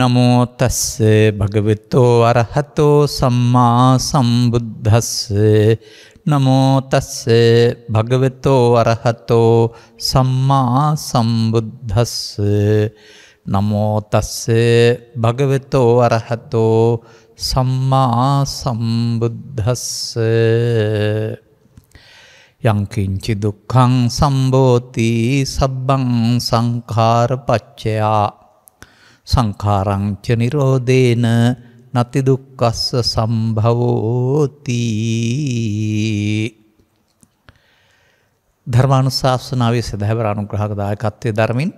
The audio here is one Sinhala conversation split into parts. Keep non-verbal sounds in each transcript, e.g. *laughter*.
නමෝතස්ස භගවෙත්තෝ අරහතෝ සම්මා සම්බුද්ධස්ස නමෝතස්ස භගවෙතෝ අරහතෝ සම්මා සම්බුද්ධස්ස නමෝතස්ස භගවෙතෝ අරහතෝ සම්මා සම්බුද්ධස්ස යංකින්චි දුක්කං සම්බෝතිී සබ්බං සංකාර පච්චයා සංඛාරංච නිරෝධේන නති දුක්කස්ස සම්භවෝති ධර්මානුශාසනාවේ සදහැවර අනුග්‍රහක දායකත්වයේ ධර්මින්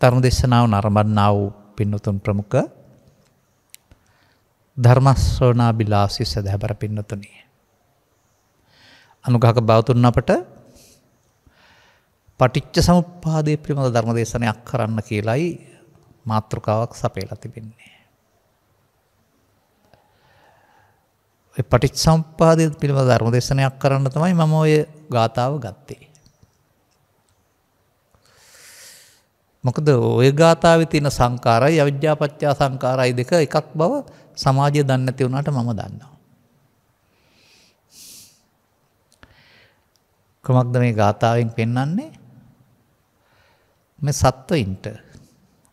ධර්ම දේශනාව නරඹන්නා වූ පින්නතුන් ප්‍රමුඛ ධර්මශ්‍රවණා බිලාසි සදහැබර පින්නතුනි අනුග්‍රහක බවතුන් අපට පටිච්ච සමුපාදය පිළිබඳ ධර්ම දේශනයක් කරන්න කියලයි මාතෘකාවක් සපේලා තිබෙන්නේ. පටිච් සම්පාදය පිළිබඳ ධර්ම දේශනයක් කරන්න තමයි මම ඔය ගාථාව ගත්තේ. මොකද ඔය ගාථාව තියෙන සංකාරයි අවිද්‍යාපච්චා සංකාරයි දෙක එකක් බව සමාජය දන්නති වුණට මම දන්නවා. කුමක්ද මේ ගාථාවෙන් පෙන්නන්නේ මේ සත්වයින්ට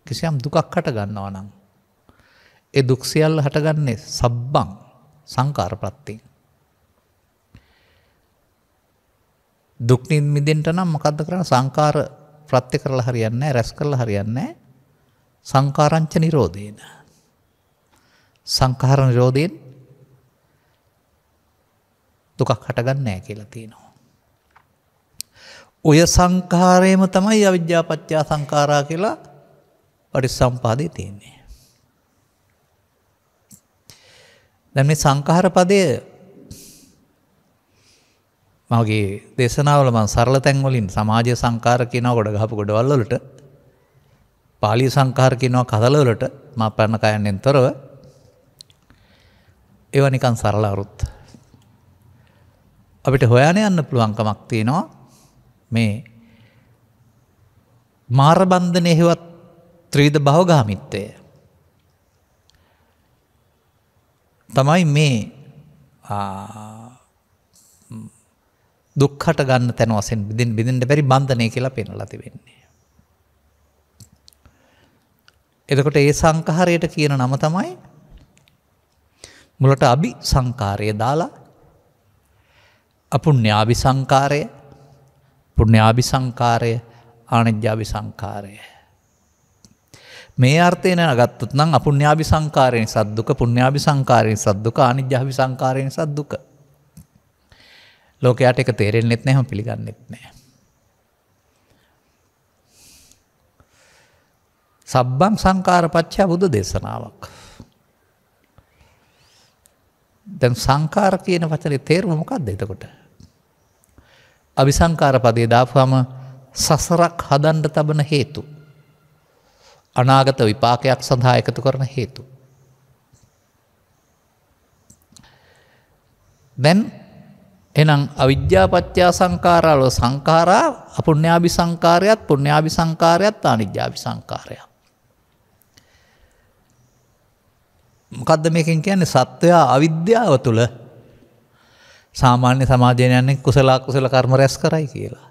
කිසියම් දුකක් හට ගන්නවා නම්. ඒ දුක්සිියල් හටගන්නේ සබ්බං සංකාරපත්තිෙන්. දුක්නින් මිදෙන්ට නම් මොකක්ද කරන සංකාර ප්‍රත්‍ය කරලා හරියන්න රැස් කරලා හරියන්න සංකාරංච නිරෝධයන. සංකාර නිරෝධයෙන් දුකක් හටගන්නෑ කියලා තියෙනවා. ඔය සංකාරයම තමයි අවිද්‍යාපච්චා සංකාරා කියලා පඩි සම්පාදය තියන්නේ. දැම සංකහර පදය මගේ දේශනාවලම සරල තැන්වලින් සමාජය සංකාර කියනව ගොඩ ගහපු ගොඩවල්ලට පාලි සංකාර කියනවා කදලවලට මා පැන්න කයන්නෙන් තොරව ඒවනිකන් සරල අරුත්. අපිට හොයාන යන්න පුළුවන්කමක් තියෙනවා මේ මාරබන්ධන එහෙවත් ත්‍රීද භවගාමිත්තය. තමයි මේ දුක්හට ගන්න තැන වසෙන් බිදින් බිඳට බැරි බන්ධනය කියලා පෙන ලති වෙන්නේ. එතකොට ඒ සංකහරයට කියන නම තමයි මුලට අභි සංකාරය දාලා අපු න්‍යාභි සංකාරය පුුණ්‍යාභි සංකාරය ආනෙද්‍යාභි සංකාරය. මේ අර්ථයන ගත්තත් නම් අපුුණ්‍යාභි සංකාරයෙන් සද්දුක පුුණ්‍යාභි සංකාරයෙන් සද්දුක අනිද්‍යාභි සංකාරයෙන් සද්දුක. ලෝකයාට එක තේරෙන් නෙත් නැහම පිළිගන්නෙත් නෑ. සබ්බං සංකාරපච්චා බුදු දේශනාවක්. දැන් සංකාර කියන වචනේ තේරුම මොකක්ද එතකොට අවිසංකාරපදය දාපුහම සසරක් හදන්ඩ තබන හේතු. අනාගත විපාකයක් සඳහා එකතු කරන හේතු. දැන් එනම් අවිද්‍යාපච්චා සංකාරාලෝ සංකාරා අපුුණ්‍යාභි සංකාරයත් පුුණ්‍යාභි සංකාරයත් අනිද්‍යාභි සංකාරය. මොකදද මේකින් කියන්නේ සත්වයා අවිද්‍යාව තුළ සාමාන්‍ය සමාජයනයන්නේ කුසලා කුසල කර්ම රැස් කරයි කියලා.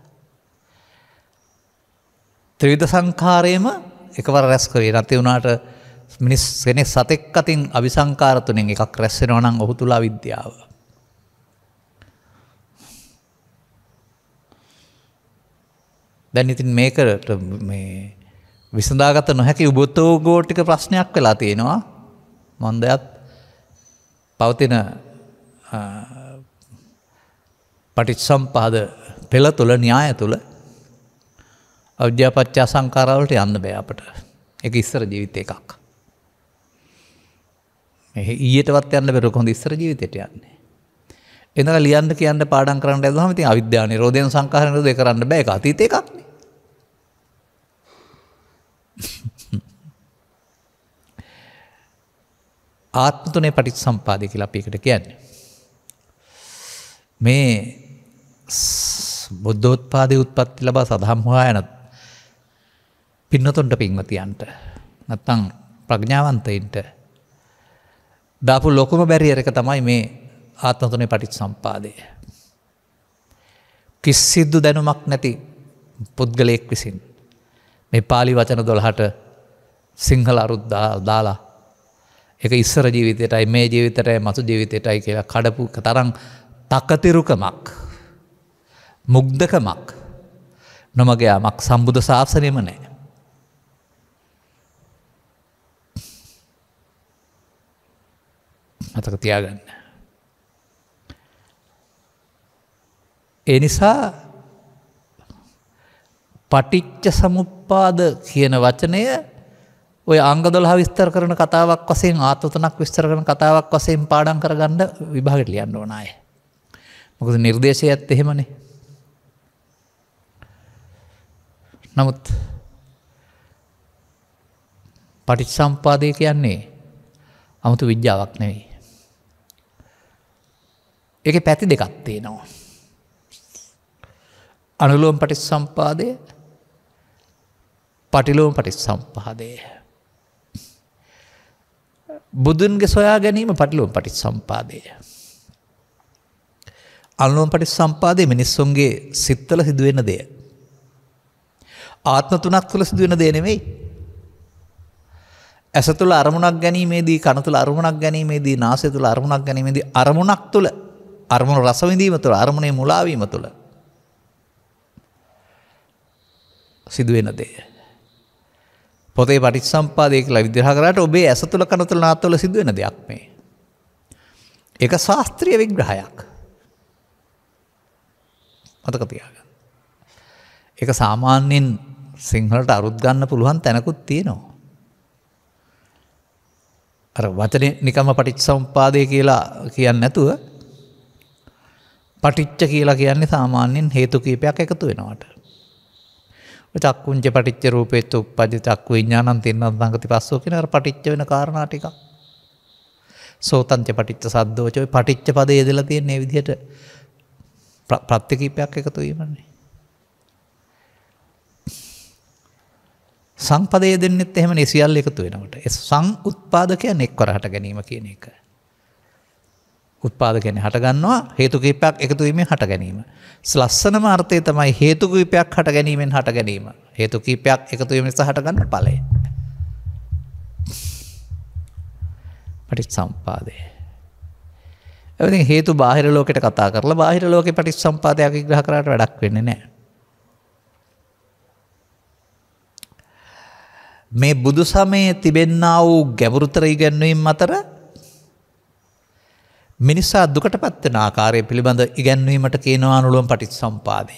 ත්‍රවිධ සංකාරයම එකවර රැස් කරේ නැති වුණාට මිනිස් කෙනෙක් සතෙක් අතින් අවිසංකාරතුනෙන් එකක් රැස්සෙනව නම් ඔහු තුලා විද්‍යාව. දැන් ඉතින් මේකට මේ විසඳාගත නොහැකි උබොතෝ ගෝටික ප්‍රශ්නයක් වෙලා තියෙනවා මොන්දයත් පවතින පටිත්සම්පාද පෙළ තුළ න්‍යාය තුළ අධ්‍යාපච්චා සංකාරවලට යන්න බෑ අපට එක ඉස්සර ජීවිත එකක්. ඊයටවත් යන්න බෙරකොඳ ඉස්සර ජීවිතයට යන්නේ. එඳක ලියන්න කියන්න පාඩන් කරන්න ඇදහම ති අවිද්‍යාන රෝධයෙන් සංකාරනද කරන්න බෑ අතීත එකක්න. *laughs* ආත්මතුනේ පටිත් සම්පාදය කියලා අපිකට කියන්නේ. මේ බුද්ධෝත්පාදය උත්පත්ති ලබා සදහම් හොයා යනත් පින්නතුන්ට පින්වතියන්ට නැත්තං ප්‍රඥාවන්තයින්ට දාපු ලොකුම බැරිියර එක තමයි මේ ආත්මතුනේ පටිත් සම්පාදය. කිස්සිද්දු දැනුමක් නැති පුද්ගලයෙක් විසින් මේ පාලි වචන දොළහට සිංහල අරුත් දාලා එක ඉස්සර ජීවිතයටයි මේ ජීවිතටයි මතු ජීවිතයටයි කියලා කඩපු තරම් තකතිරුකමක් මුක්දකමක් නොමගයාමක් සම්බුධ ශාසනයම නෑ. මතක තියාගන්න. එනිසා පටිච්ච සමුප්පාද කියන වචනය ඔය අංගදොල විස්තර කරන කතාවක් වසෙන් ආතතනක් විස්තර කරන කතාවක් වසයෙන් පාඩන් කරගන්න විභාගට ලියන්න ඕනාය. මොකද නිර්දේශයත් එහෙමනේ නමුත් පටිච්සම්පාදය කියන්නේ අමුතු විද්‍යාවක් නෙවෙයි. එක පැති දෙකත්තේ නවා. අනුලුවම් පටිස් සම්පාදය පටිලුවම් පටිස් සම්පාදය. බුදුන්ගේ සොයා ගැනීම පටිලුවම් පටිස් සම්පාදය. අනුලුවම් පටිස් සම්පාදය මිනිස්සුන්ගේ සිත්තල සිදුවෙන දේ. ආත්ම තුනක් තුළ සිදුවෙන දේ නෙවෙයි. ඇස තුළ අරමුණක් ගැනීමේදී කන තුළ අරමුණක් ගැනීමේදී නාසය තුළ අරමුණක් ගැනීමේදී අරමුණක් තුළ අරමුණු රසවිඳීම තුළ අරමුණේ මුලාවීම තුළ සිදුවෙන දේ. පොතේ පටිත් සම්පාදය කියලා විදිහා කරාට ඔබේ ඇස තුළ කන තුළ නාත් තුළ සිදුවෙන දෙයක් මේ. ඒක ශාස්ත්‍රීය විග්‍රහයක්. මතක තියාගන්න. ඒක සාමාන්‍යයෙන් සිංහලට අරුත් ගන්න පුළුවන් තැනකුත් තියෙනවා. අර වචන නිකම පටිච් සම්පාදය කියලා කියන්න නැතුව පටිච්ච කියලා කියන්නේ සාමාන්‍යෙන් හේතු කීපයක් එකතු වෙනවට. චක්කුංච පටිච්ච රූපේතු පජ චක්කු විඥානන් තින්නත් දඟති පස්සෝ කියන අර පටිච්ච වෙන කාරණා ටිකක්. සෝතංච පටිච්ච සද්දෝච ඔය පටිච්ච පදේ යෙදලා තියෙන මේ විදිහට ප්‍රත්‍ය කීපයක් එකතු වීමනේ. සංපදය දෙන්නෙත් එහෙම නිසිියල් එකතු වෙනකට සං උත්පාදකයන් එක් කරහට ගැනීම කියන එක. උත්පාදකෙන හටගන්නවා හේතුකිපයක් එකතුවීමේ හට ගැනීම. ස්ලස්සනම අර්ථය තමයි හේතුකීපයක් හට ගැනීමෙන් හට ගැනීම හේතුකීපයක් එකතුවීම නිසා හටගන්න පලේ. පටිත් සම්පාදය. ඇති හේතු බාහිර ලෝකට කතා කරලා බාහිර ලෝක පටිත් සම්පාදයක් ග්‍රහ කරට වැඩක් වෙන්නේ නෑ. මේ බුදු සමයේ තිබෙන්නා වූ ගැඹුරුතර ඉගැන්වීම් අතර මිනිසා දුකට පත්වෙන ආකාරය පිළිබඳ ඉගැන්වීමට කියනවා අනුළුවන් පටිත් සම්පාදය.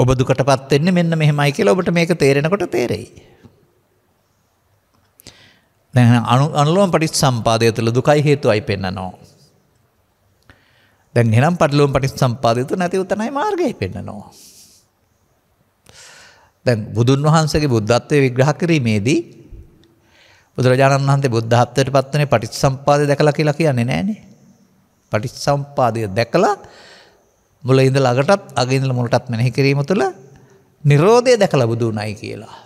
ඔබ දුකට පත්වෙන්නේ මෙන්න මෙහෙමයි කියලා ඔබට මේක තේරෙනකොට තේරෙයි. අනුළුවන් පටිත් සම්පාදය තුළ දුකයි හේතුවයි පෙන්න්නනවා. දැන් හෙනම් පටලුවන් පටිත් සම්පාදයතු නැති උතනයි මාර්ගය පෙන්න්නනවා. දැන් බුදුන් වහන්සගේ බුද්ධත්වය විග්‍රහ කිරීමේදී බුදුරජාණන් වහන්සේ බුද්ධත්වයට පත්වනේ පටිත් සම්පාදය දැකලා කියලා කියන්නේ නෑනේ. පටිත් සම්පාදය දැකලා මුල ඉඳ ලඟටත් අගඉඳල මුලටත් මෙනෙහි කිරීම තුළ නිරෝධය දැකලා බුදුනයි කියලා.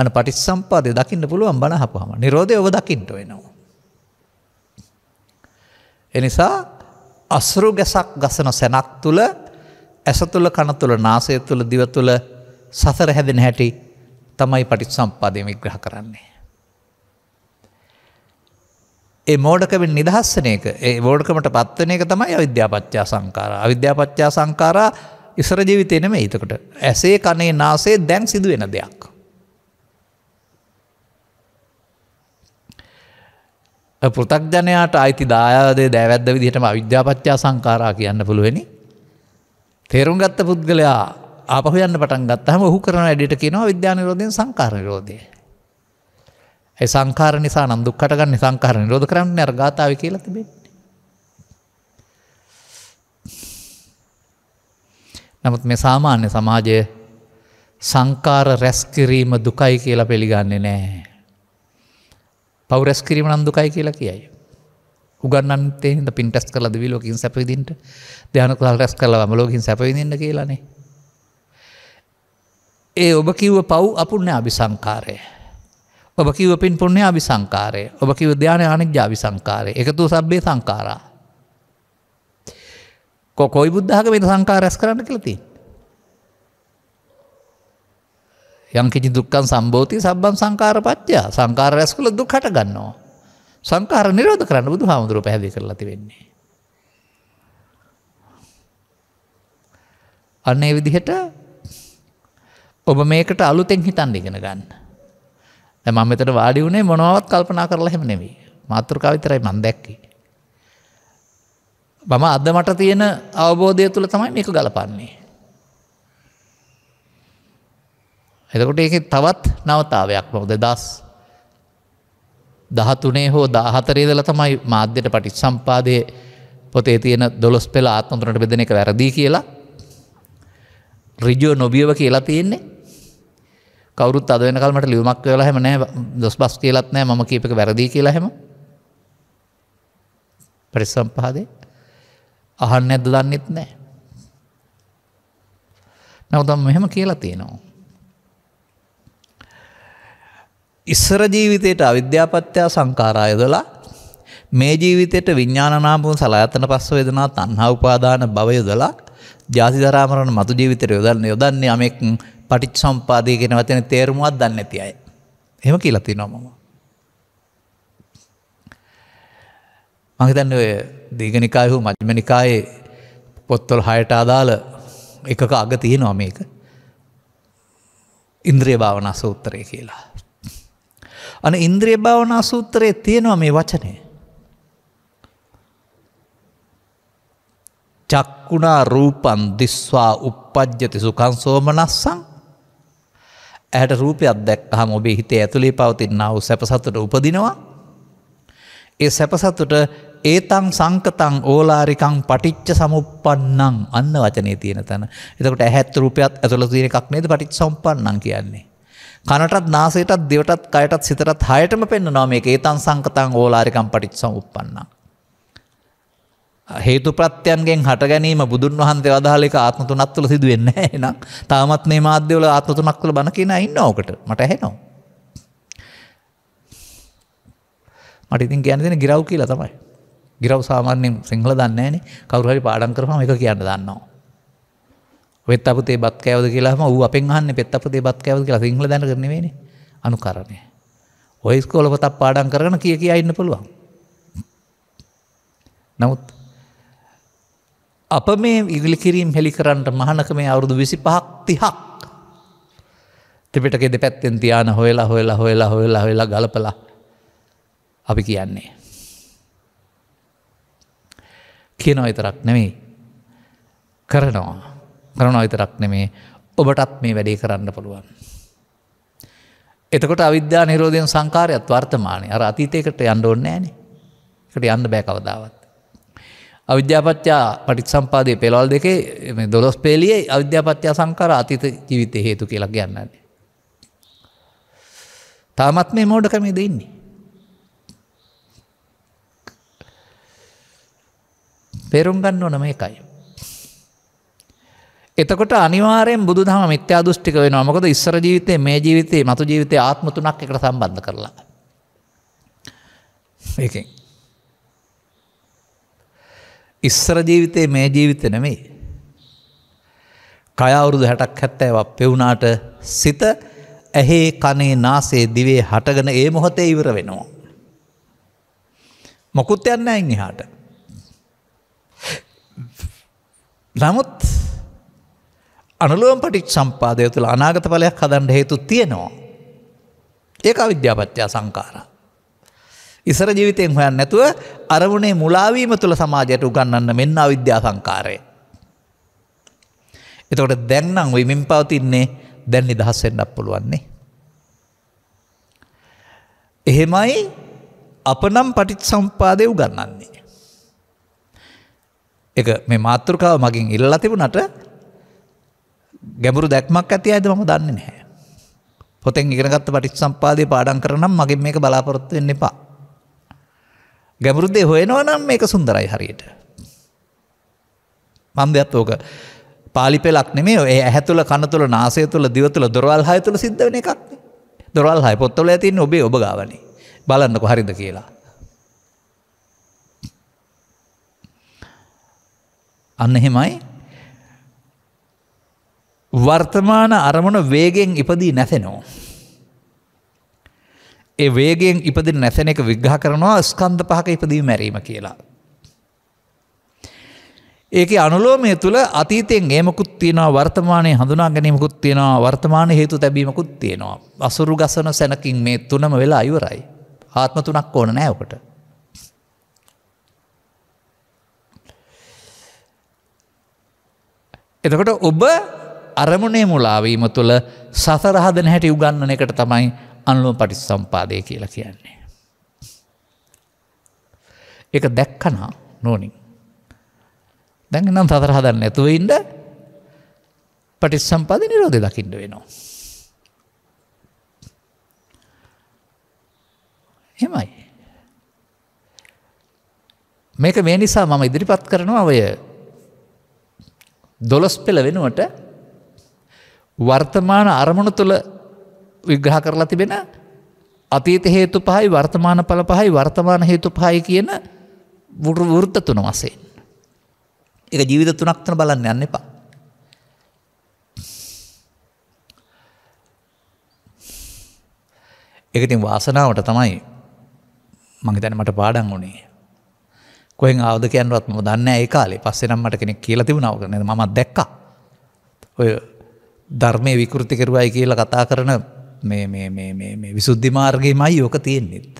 අන පටිත් සම්පාදය දකින්න පුළුවන් බණහපුහම නිරෝධය ඔබ දකිින්ට වෙනවා. එනිසා අස්රු ගැසක් ගසන සැනක් තුළ ඇස තුළ කන තුළ නාසය තුළ දිව තුළ සසර හැදෙන හැටි තමයි පටිත් සම්පාදය විග්‍රහ කරන්නේ. ඒ මෝඩකමින් නිදහස්සන එක ඒ මෝඩකමට පත්වන එක තමයි අවිද්‍යාපච්චා සංකාර අවිද්‍යාපච්චා සංකාරා ඉසර ජීවිතයනම ඒතකට ඇසේ කනේ නාසේ දැන් සිදුවෙන දෙයක්. පෘතක්ජනයාට අයිති දායාදේ දෑවැද්ද විදිහටම අවිද්‍යාපච්චා සංකාරා කියන්න පුළුවනි තේරුම් ගත්ත පුද්ගලයා අපහ යන්න පටන් ගත්තහම ඔහු කරන ඇඩිට කියනවා විද්‍යානරෝධයෙන් සංකාරනිරෝධය. ඇ සංකාර නිසා නන්දුක්කටගන්න සංකාර නිරෝධ කරන්න අර්ගාතාව කියල තිබෙන්නේ. නමුත් මේ සාමාන්‍ය සමාජය සංකාර රැස්කිරීම දුකයි කියලා පිළිගන්නේ නෑ. පව් රැස්කිරීම නන්දුකයි කියලා කියයි. උගන්නන්තේ හිද පින්ටස් කල දවී ලෝකින් සැපවිදින්ට ධ්‍යාන කලා රැස් කලවම ලෝකින් සැපවිදින්න කියලනේ. ඒ ඔබ කිව්ව පව් අපුන්න අභි සංකාරය. ඔබ කිව පින් පුුණ්‍ය අභි සංකාරය ඔබ කිව ධ්‍යාන අනෙක් ජාවි සංකාරය එකතු සබ්බේ සංකාරා. කොයි බුද්ධහක වෙන සංකා රැස් කරන්න කලති. යංකිචි දුක්කන් සම්බෝධති සබන් සංකාර පච්චා සංකාර රැස් කළ දුක් හට ගන්නවා. සංකාර නිරෝධ කරන්න බුදු හාමුදුරුව පැහැදි කර ලති වෙන්නේ. අන්න ඒ විදිහට ඔබ මේකට අලුතෙන් හිතන් ඉගෙන ගන්න. මම මෙතට වාඩි වුණේ මොනවත් කල්පනා කරලා හෙම නෙවී මාතෘකා විතරයි මන් දැක්කි. මම අද මට තියෙන අවබෝධය තුළ තමයි මේක ගලපන්නේ. එතකොට ඒ තවත් නවතාවයක් මොද දස් දහතුනේ හෝ දාහතරේදල තමයි මාධ්‍යයට පටිත් සම්පාදය පොතේ තියෙන දොළොස් පෙළ ආත්මතුනට බෙදන එක වැරදිී කියලා රිජෝ නොබියව කියලා තියෙන්නේ කවරුත් අද වෙන කල්මට ලියුමක් වෙලා හැම නෑ දොස් බස් කියලත් නෑ ම කීපක වැරදි කියලා හැම පරිසම්පාදය අහන්න ඇද දන්නෙත් නෑ නවතම් මෙහෙම කියලා තියෙනවා ඉස්සර ජීවිතයට අවිද්‍යාපත්‍යා සංකාරායදලා මේ ජීවිතයට විඤ්ඥානාපුම සලායතන පස්ස වෙදනා තන්හා උපාදාන භවයොදලා ජාතිදරාමරණ මතු ජීවිතර යොදන්න යොදන්නේ අමෙක් පටිච් සම්පාදය කෙන වතන තේරමුවත් දන්න ඇති අය. හෙම කියලති නොමම. මහිතන්න ඔය දීගනිකායහු මජ්මනිකායේ පොත්තොල් හයට අදාළ එකක අග තියෙනවා මේක. ඉන්ද්‍රිය භාවනස උත්තරය කියලා. අන ඉන්ද්‍රිය භාවනා සූත්‍රයේ තියෙනවා මේ වචනය. චක්කුණා රූපන් දිස්වා උපද්ජති සුකංසෝමනස්සං ඇයට රූපයක් දැක් හම ඔබේ හිතේ ඇතුළේ පවතින්නාව සැපසතුට උපදිනවා. ඒ සැපසතුට ඒතං සංකතං ඕලාරිකං පටිච්ච සමුප්පන්නං අන්න වචනය තියෙන තැන එතකට ඇහැත් රූපයත් ඇතුළ තියෙන එකක් නේද පටිච් සම්පන්නන් කියන්නේ. කනටත් නාසයටත් දිවටත් කයටත් සිතටත් හයටම පෙන්වනවා මේක ඒතන් සංකතං ඕලාරිකම් පටිච්චසමුප්පන්නා. හේතු ප්‍රත්‍යයන්ගෙන් හට ගැනීම බුදුන් වහන්සේ වදාළ එක ආත්ම තුනක් තුළ සිදුවෙන්නේ නැහැ එහෙනම්. තාමත් මේ මාධ්‍ය වල ආත්ම තුනක් තුළ බන කියන අය ඉන්නවා ඔකට. මට ඇහෙනවා. මට ඉතින් කියන්න දෙන ගිරව් කියලා තමයි. ගිරව් සාමාන්‍යයෙන් සිංහල දන්නේ නැහනේ. කවුරු හරි පාඩම් කරපුවාම ඒක කියන්න දන්නවා. පෙත් අපතේ බත් කෑවද කියලාම ඌ අපෙන් අහන්න පෙත් අපතේ බත් කෑවද කියලා සිංහල දැන කරනවෙන අනුකරණය. ඔයිස්කෝල පතක් පාඩන් කරන කිය කියා ඉන්න පුළුවන්. නමුත් අප මේ ඉගලි කිරීම් හෙළි කරන්නට මහනක මේ අවුරුදු විසි පහක්ති හක්. තිපිටකෙ දෙපැත්තෙන් තියාන හොයලා හොයලා හොයලා හොයලා හොලා ගලපලා අපි කියන්නේ. කියනව විතරක් නෙමෙයි කරනවා. කරුණාව විතරක් නෙමේ ඔබටත් මේ වැඩේ කරන්න පුළුවන්. එතකොට අවිද්‍යා නිරෝධයෙන් සංකාරයත් වර්තමානය අර අතීතයකට යන්න ඕන්න ෑනේ එකට යන්න බෑ කවදාවත්. අවිද්‍යාපච්චා පටික් සම්පාදය පෙළවල් දෙකේ දොළොස් පෙළියේ අවිද්‍යාපත්‍යා සංකාර අතීත ජීවිත හේතු කියලා ගන්නන්නේ. තාමත් මේ මෝඩකමේ දෙන්නේ. පෙරුම් ගන්න ඕනම එකයි. එතකොට අනිවාරයෙන් බුදුදහම මිත්‍යා දෘෂ්ටික වෙනවා මොකද ඉස්සර ජීවිතය මේ ජීවිතයේ මතු ජීවිතය ආත්මතුනක් එකට සම්බන්ධ කරලා. ඒකෙන්. ඉස්සර ජීවිතයේ මේ ජීවිත නෙමෙයි. කය අවුරුදු හැටක් හැත්තෑව පෙවුනාට සිත ඇහේ කනේ නාසේ දිවේ හටගෙන ඒ මොහොතේ ඉවර වෙනවා. මොකුත් යන්න ඇයි එහාට. නමුත් අනුලුවම් පටික් සම්පාදය තුළ අනාගත පලයක් හදන්ට හේතු තියෙනවා. ඒක අවිද්‍යාපත්්‍යා සංකාර. ඉසර ජීවිතයෙන් හොයන් නැතුව අරමුණේ මුලාවීම තුළ සමාජයට උගන්නන්න මෙන්න අවිද්‍යා සංකාරය. එතකොට දැන්නම් විමින් පවතින්නේ දැන් නිදහස්සෙන්ඩක් පුළුවන්නේ. එහෙමයි අප නම් පටිත් සම්පාදය උගන්නන්නේ. එක මේ මාතෘකාව මගින් ඉල්ලා තිබුණට ගැඹුරු දැක්මක් ඇති ඇද ම දන්නේ නැහැ. පොතෙන් ඉගෙනගත්ත පටිච් සම්පාදය පාඩන් කරනම් මගින් මේක බලාපොරොත්තු වෙන්න එපා. ගැඹුරුද්දේ හොයනවා නම් මේක සුන්දරයි හරියට. මන් දෙයක් ඕක පාලිපෙලක් නෙමේ ඒ ඇහැතුළ කනතුළ නාසය තුළ දිවතුළ දොරවල් හය තුළ සිද්ධ වන එකක් දොරල් හය පොත්තවල ඇතින් ඔබේ ඔබ ගාවනි බලන්නක හරිද කියලා. අන්න එහෙමයි වර්තමාන අරමුණ වේගෙන් ඉපදී නැසෙනෝ. ඒ වේගෙන් ඉපදි නැසෙන එක විග්හ කරනවා ස්කන්ධ පහක ඉපදී මැරීම කියලා. ඒක අනුලෝමය තුළ අතීතයෙන් ඒමකුත් තියෙනවා වර්තමානය හඳුනා ගැනීමකුත් තියෙනවා වර්තමාන හේතු තැබීමකුත් තියෙනවා. අසුරු ගසන සැනකින් මේ තුනම වෙලා අයුරයි. ආත්ම තුනක් ඕන නෑවකට. එතකොට ඔබ අරමුණේ මුලාවීම තුළ සසරහදන හැටි උගන්නන එකට තමයි අනුලුව පටිස් සම්පාදය කියලා කියන්නේ. එක දැක්කනා නෝනින්. දැන්නම් සතර හදන්න ඇතුවයින්ට පටිස් සම්පාද නිරෝධය දකිින්ට වෙනවා. හෙමයි. මේක මේ නිසා මම ඉදිරිපත් කරනවා ඔය දොළොස් පෙළ වෙනුවට වර්තමාන අරමුණ තුළ විග්‍රහ කරලා තිබෙන අතීත හේතු පහයි වර්තමාන පල පහයි වර්තමාන හේතු පහයි කියන බුරු වෘත්ත තුන වසයෙන්. එක ජීවිත තුනක්තන බලන්න යන්න එපා. එකතින් වාසනාවට තමයි මහිතැන මට පාඩන් වුණේ. කොහෙන් ආවද කියන්නවත් ම දන්න ඒ කාලේ පස්සෙනම් මට කෙනෙක් කියලා තිබුණාවගන මත් දැක්ක ඔය ධර්මය විකෘති කරුවයි කියලා කතා කරන විසුද්ධි මාර්ගයමයි යෝක තියෙන්නෙත්.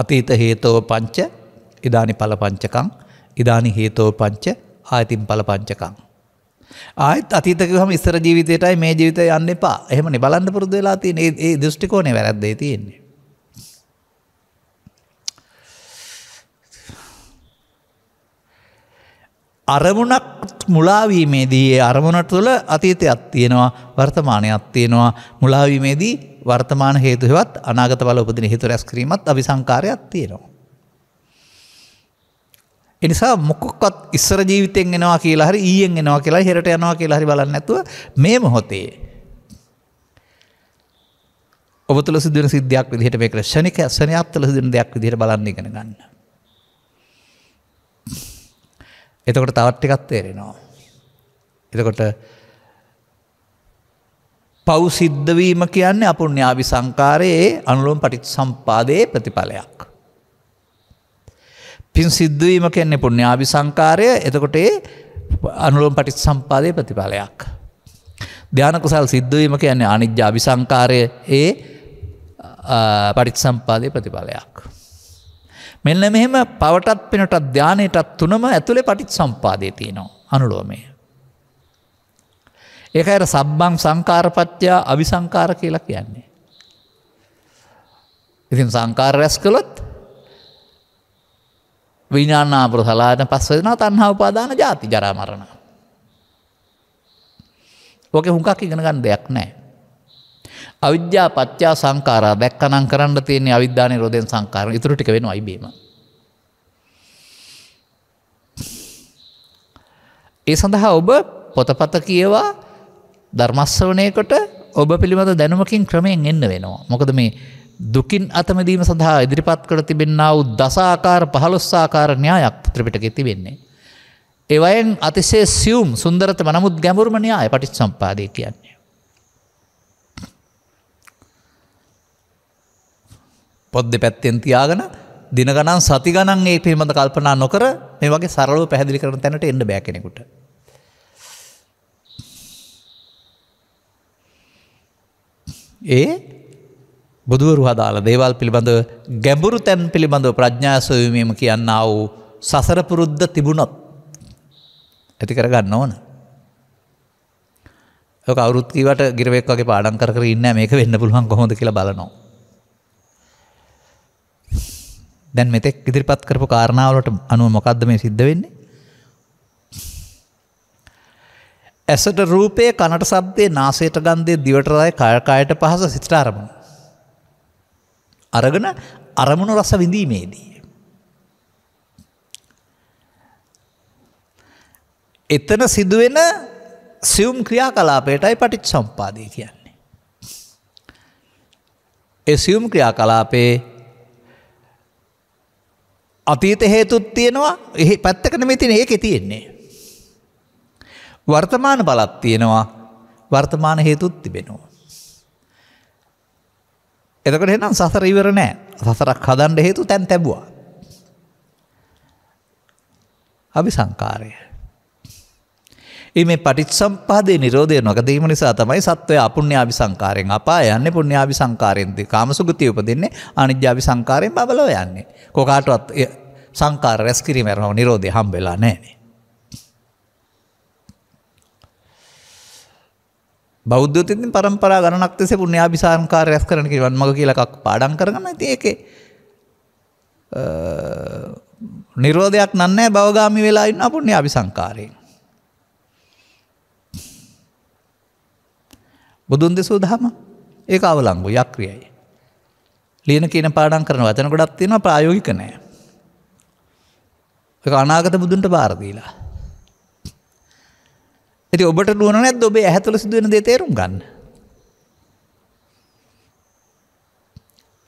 අතීත හේතෝ පංච ඉදානි පල පංචකං ඉදානි හේතෝ පංච ආයතින් පල පංචකං. ආයත් අතීතක හම ස්තර ජීවිතයටයි මේ ජීවිතය යන්න එපා එහම බලන්න පුරදවෙලා තියන ඒ දෘෂ්ටිකෝනය වැරද්දේ තියෙන්නේ. අරමුණක් මුලාවීමේදී අරමුණට තුළ අතීතයක් තියෙනවා වර්තමානයක් තියෙනවා මුලාවීමේදී වර්තමාන හේතුහෙවත් අනාගත බල උපදින හේතු රැස්කිරීමත් අභි සංකාරයක් තියෙනවා. එනිසා මොකොක්වත් ඉස්සර ජීවිතෙන් එනවා කියලා හරි ඊයෙන් එනවා කියලා හෙට යනවා කියලා හරි බලන්න ඇතුව මේ මොහොතේ. ඔබ තුළ සිදුවන සිද්ධයක් විදිහට මේ ක්‍රෂණික ඇසනයක් තුළ සිදුවන දෙයක් විදිහට බලන්න ඉගෙන ගන්න. එතකොට තවට්ටිකත් තේරෙනවා. එතකොට පව් සිද්ධවීම කියන්නේ අප න්‍යාවි සංකාරයේ අනුළුම් පටිත් සම්පාදයේ ප්‍රතිඵලයක්. පින් සිද්ධවීම කියන්නේ පුුණ්‍යාවි සංකාරය එතකොට අනුළුම් පටිත් සම්පාදය ප්‍රතිඵලයක්. ධ්‍යානකුසල් සිද්ධවීම කියන්නේ අනිජ්‍යාවි සංකාරය ඒ පටිත් සම්පාදය ප්‍රතිඵලයක්. මෙන්න මෙහෙම පවටත් පෙනටත් ධ්‍යානයටත් තුනම ඇතුළේ පටිත් සම්පාදය තියනවා අනුලෝමය. ඒක අයට සබ්බං සංකාරපච්චා අවිසංකාර කියලා කියන්නේ. ඉතින් සංකාර රැස් කළොත් විඥානාපුර සලාන පස්වදනා තන්හා උපාදාන ජාති ජරාමරණ. ඕක හුඟක් ඉගෙනගන්න දෙයක් නෑ. අවිද්‍යා පච්චා සංකාර දැක්කනම් කරන්න තියන්නේ අවිද්‍යාන රෝධයෙන් සංකාර ඉතුරටික වෙන අයිබීම. ඒ සඳහා ඔබ පොතපත කියවා ධර්මස්වනයකොට ඔබ පිළිබඳ දැනුමකින් ක්‍රමයෙන් එන්න වෙනවා. මොකද මේ දුකින් අතමදීම සඳහා ඉදිරිපත් කර තිබෙන්න්නාව දසාකාර පහළොස්සාකාර න්‍යායක් ත්‍රිපිටක තිබෙන්නේ. එවයෙන් අතිසේ සියුම් සුන්දරත මනමුත් ගැඹුරම න්‍යාය පටිත් සම්පාදය කියන්නේ. පොද් දෙ පැත්තෙන් තියාගෙන දින ගණන් සති ගණන් ඒ පිළිබඳ කල්පනා නොකර මේ වගේ සරලව පැහැදිලි කරන තැනට එන්න බෑ කෙනෙකුට. ඒ බුදුවරු හදාලා දේවල් පිළිබඳ ගැඹුරු තැන් පිළිබඳව ප්‍රඥාසවීමීම කියන්න වූ සසරපුරුද්ධ තිබුණොත් ඇති කරගන්න ඕන. අවුත්කීවට ගිරවෙක් වගේ පාඩන් කර ඉන්න මේක වෙන්න පුළුවන් කොහොද කියලා බලනවා. දැන් මෙතෙක් ඉදිරිපත් කරපු කාරණාවලට අනුව මොකක්ද මේ සිද්ධ වෙන්නේ. ඇසට රූපය කනට සබ්දේ නාසේට ගන්දේ දිවටරය කයකායට පහස සිට අරමුණ. අරගෙන අරමුණු රස විඳීමේදී. එතන සිදුවෙන සියුම් ක්‍රියා කලාපයටයි පටිච් සම්පාදී කියන්නේ. එසියුම් ක්‍රියා කලාපේ අතීත හේතුත් තියෙනවා එහි පැත්තකන මෙතින ඒක තියෙන්නේ. වර්තමාන බලත් තියෙනවා වර්තමාන හේතුත් තිබෙනවා. එතකට එනම් සසර ඉවර නෑ සසරක් හදන්ඩ හේතු තැන් තැබවා. අභි සංකාරය. ඒ මේ පටිච්සම්පාදේ නිරෝධය නොකදීම නිසා තමයි සත්වය අපුණ්‍යාවි සංකාරයෙන් අපා යන්නේ පුණ්‍යාවි සංකාරයෙන්ද කාමසුගතිය උපදින්නේ අනිජ්‍යාවි සංකාරයෙන් බබලව යන්නේ. කොකාටවත් සංකාර රැස්කිරීම කරනව නිරෝධය හම්බෙලා නැහැ. බෞද්ධතින් පරම්පරා ගණනක් තිස්සේ පුණ්‍යාවි සංකාර රැස් කරන කිවන් මග කියලා එකක් පාඩම් කරගෙන ඉතින් ඒකේ නිරෝධයක් නන්නේ භවගාමි වෙලා ඉන්න පුණ්‍යාවි සංකාරයෙන්. බුදුන් දෙසූ දහම ඒක අවලංගු යක්ක්‍රියයි. ලියන කියන පාඩන් කරන වචන ගොඩත් තියෙන ප්‍රායෝගික නෑ. අනාගත බුදුන්ට බාරදීලා. ඇති ඔබට ලුවන නැත් ඔබේ ඇහැතුළ සිදුවන දේ තේරුම් ගන්න.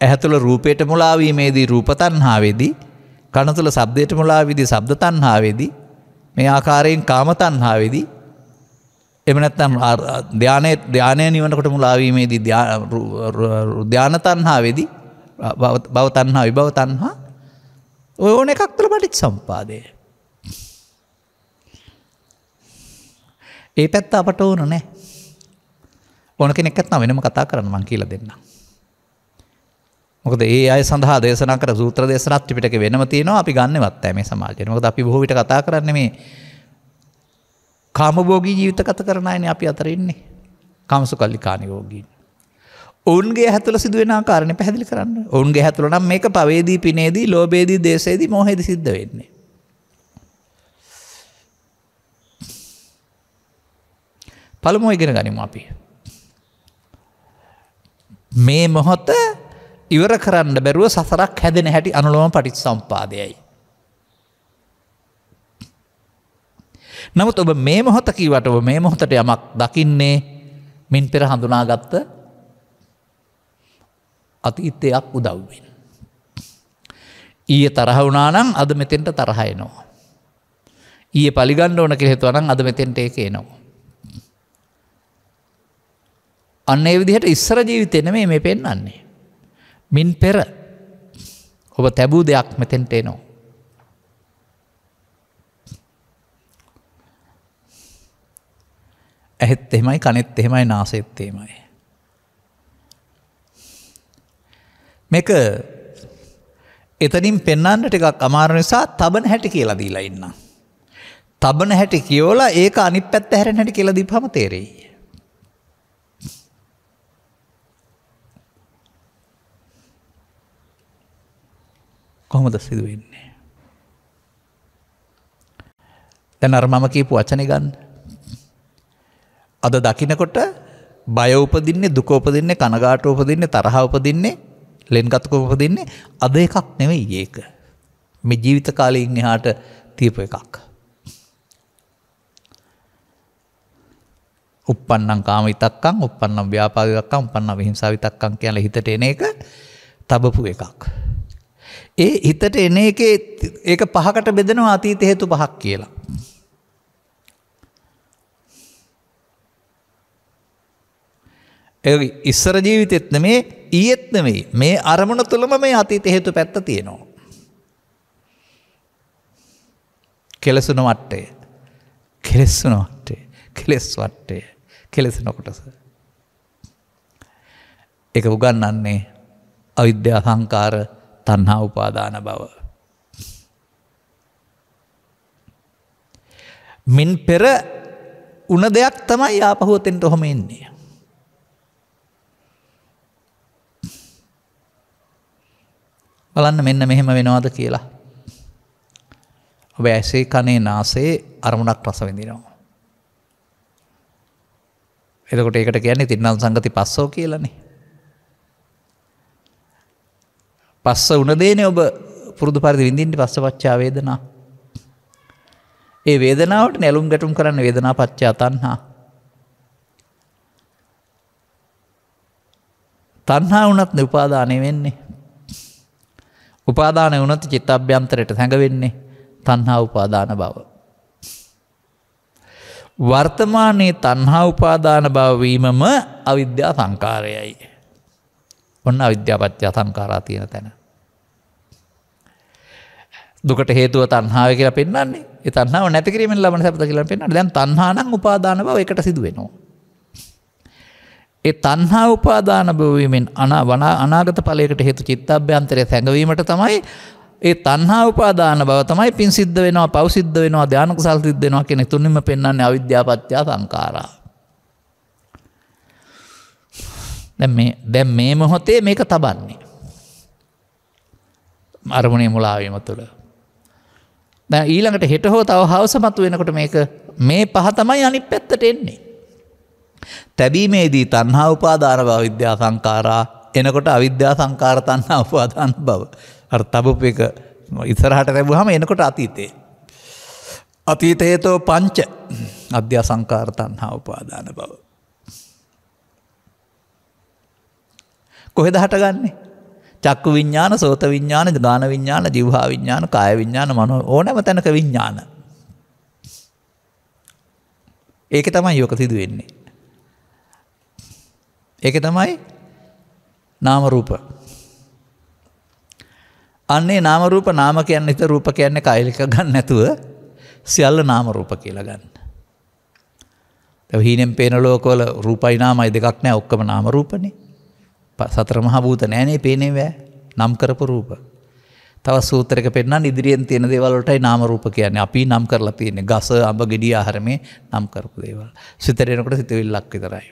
ඇහැතුළ රූපයට මුලාවීමේදී රූපතන්හාවේදී කනතුළ සබ්දයට මුලාවිදි සබ්ද තන්හාවේදී මේ ආකාරයෙන් කාමතන්හාවේදී එමනැත්තම් ධ්‍යානය ධ්‍යානය නිවනකොටම ලාවීමේදී ධ්‍යානතන්හා වෙදී බවතන්හා විභවතන්හා ඔය ඕන එකක් තුළ පටිච් සම්පාදය. ඒ පැත්ත අපට ඕන නෑ ඕන කෙනෙක්ත් වෙනම කතා කරන්න මං කියල දෙන්න. මොකද ඒ අය සඳහා දේශන කර සූත්‍ර දේශනත් පිටක වෙනම තියෙනවා අපි ගන්නවත් ඇම සමාජයනක අපි බොවිට කතා කරන්නේ මේ කාමභෝගී ජීවිත කත කරනයන අපි අතරෙන්නේ කමසු කල්ලි කානිවෝගීන්. ඔවන්ගේ හැතුල සිදුවෙන කාරණය පැදිලි කරන්න ඔවන්ගේ හැතුළනම් මේක පවේදී පිනේදී ලෝබේදී දේශේදී මොහෙද සිද්ධ වෙන්නේ. පළමෝ ඉගෙන ගනිමු අපි. මේ මොහොත ඉවර කරන්න බැරුව සසරක් හැදෙන හැටි අනුලොම පටිත් සම්පාදයයි. නමුත් ඔබ මේ මොහොත කීවට ඔබ මේ මොහොතට යමක් දකින්නේ මින් පෙර හඳුනාගත්ත අතීත්තයක් උදව්වෙන්. ඊය තරහ වුනානම් අද මෙතෙන්ට තරහයනවා. ඊය පලිගණ්ඩ ඕන කෙහෙතුවනම් අද මෙතෙන්ට ඒක එනවා. අන්න ඒ විදිහට ඉස්සර ජීවිතයන මේ මේ පෙන්න්නේ. මින් පෙර ඔබ තැබූ දෙයක් මෙතෙන්ට එනවා. ඇහෙත් එහෙමයි කනෙත් එහෙමයි නාසෙත් එහෙමයි. මේක එතනින් පෙන්න්නට ටිකක් අමාරු නිසා තබන හැටි කියලා දීලා ඉන්න. තබන හැටි කියෝලා ඒක අනි පැත්ත හැර හැටි කියලදී පම තේරෙයි. කොහොමද සිදුවෙන්නේ. දැන් අර මම කීපු වචන ගන්න අද දකිනකොට බයෝපදින්නේ දුකෝපදින්නේ කනගාට උපදින්නේ තරහ උපදින්නේ ලෙන්ගතක උපදින්නේ අද එකක් නෙවෙයි ඒක. මෙ ජීවිත කාලයෙන් එහාට තියප එකක්. උපන්නම් කාම ඉතක්කං උපන්නම් ව්‍යාපාදක්කම් උපන්නම් විහිංසා විතක්කං කියල හිතට එන එක තබපු එකක්. ඒ හිතට එන එක ඒක පහකට බෙදෙනවා අතීත හේතු පහක් කියලා. ඉස්සර ජීවිතෙත් නෙමේ ඊයෙත් නෙමෙයි මේ අරමුණ තුළම මේ අතීත හේතු පැත්ත තියෙනවා. කෙලසුන වට්ටේ කෙලෙස්සුන වට්ටේ කෙලෙස් වට්ටේ කෙලෙසනකොටස. එක උගන්නන්නේ අවිද්‍යා සංකාර තන්හා උපාදාන බව. මින් පෙර උන දෙයක් තමයි ආපහුවතෙන්ට ඔහොම එන්නේ. බලන්න මෙන්න මෙහෙම වෙනවාද කියලා. ඔබ ඇසේ කනේ නාසේ අරමුණක් රස විඳිනවා. එතකොට ඒකට කියන්නේ තින්නන් සංගති පස්සෝ කියලනේ. පස්ස උනදේනේ ඔබ පුරුදු පරිදි විඳින්න පස්ස පච්චා වේදනා. ඒ වේදනාවට නැලුම් ගැටුම් කරන්න වේදනා පච්චා තන්හා. තන්හා වනත් නිපාදානය වෙන්නේ. උපාදාන වනොත් චිත් අභ්‍යන්තරයට හැඟවෙන්නේ තන්හා උපාදාන බව. වර්තමානයේ තන්හා උපාදාන බවවීමම අවිද්‍යා සංකාරයයි. ඔන්න අවිද්‍යාපත්්‍යා සංකාරා තියෙන තැන. දුකට හේතුව තන්හාාව කියලා පෙන්න්නේ තන්හා නැතිකිරීම ලබන සැපත කියලා පෙන්න්න දැන් තන්හානං උපාදාන බව එකට සිදුවෙනවා. ඒ තන්හා උපාදාන බවීමෙන් අන අනාගත පලයකට හේතු චිත්තභ්‍යන්තරය සැඟවීමට තමයි ඒ තන්හා උපාදාන බව තමයි පින් සිද්ධ වෙනවා පවසිද්ධ වෙනවා ධ්‍යානක සල් සිද්ධ වෙනවා කෙනෙ තුනිම පෙන්න්නේ අවිද්‍යාපත්‍යා සංකාරා. දැම් මේ මොහොතේ මේක තබන්නේ. අරමුණේ මුලාවීම තුළ. ඊළඟට හෙට හෝ තව හවසමතු වෙනකොට මේක මේ පහතමයි අනි පැත්තට එන්නේ. තැබීමේදී තන්හා උපාධානව විද්‍යා සංකාරා එනකොට අවිද්‍යා සංකාරතන්න උපාධාන බව. අ තබප එක ඉස්සරහට ලැබුහම එනකොට අතීතේ. අතීතයේතෝ පංච අධ්‍යා සංකාරතන් හා උපාධාන බව. කොහෙද හටගන්නේ. චක්කු විඤ්ඥාන සෝත විඤ්ඥාන ගාන විඤ්ඥාන ජිවහා විඤ්ඥාන කාය විඤ්ඥාන මන ඕනම තැනක විඤ්ඥාන. ඒක තමයි යෝක සිදුවෙන්නේ. ඒක තමයි නාමරූප. අන්නේ නාමරූප නාම කියන්න එත රූප කියන්නේ කයිලික ගන්න නැතුව සියල්ල නාමරූප කියලා ගන්න. හීනෙන් පේන ලෝකවල රූපයි නාමයි දෙකක් නෑ ඔක්කම නාමරූපනේ සතරමහා භූත නෑනේ පේනේවෑ නම් කරපු රූප. තව සූත්‍රක පෙන්න්න ඉදිරියෙන් තියෙන දේවල්ටයි නාමරූප කියන්නේ අපි නම් කරලා තියන්නේ ගස අඹ ගෙඩිය ආහරමේ නම් කරපු දේවල් සිතරෙනකට සිතවිල්ලක් විතරයි.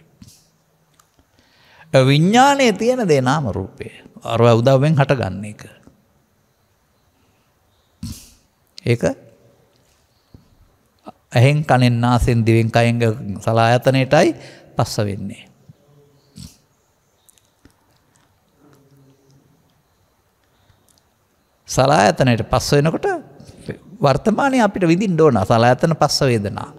විඤ්ඥානයේ තියෙන දේ නාම රූපය අරව උදවෙන් හටගන්න එක. ඒක ඇහෙන් කනෙන් නාසෙන් දිවෙන් කයිංග සලා ඇතනයටයි පස්ස වෙන්නේ. සලා ඇතනයට පස්ස වෙනකොට වර්තමානය අපිට විදිින් ඩෝන සලා ඇතන පස්ස වේදනා.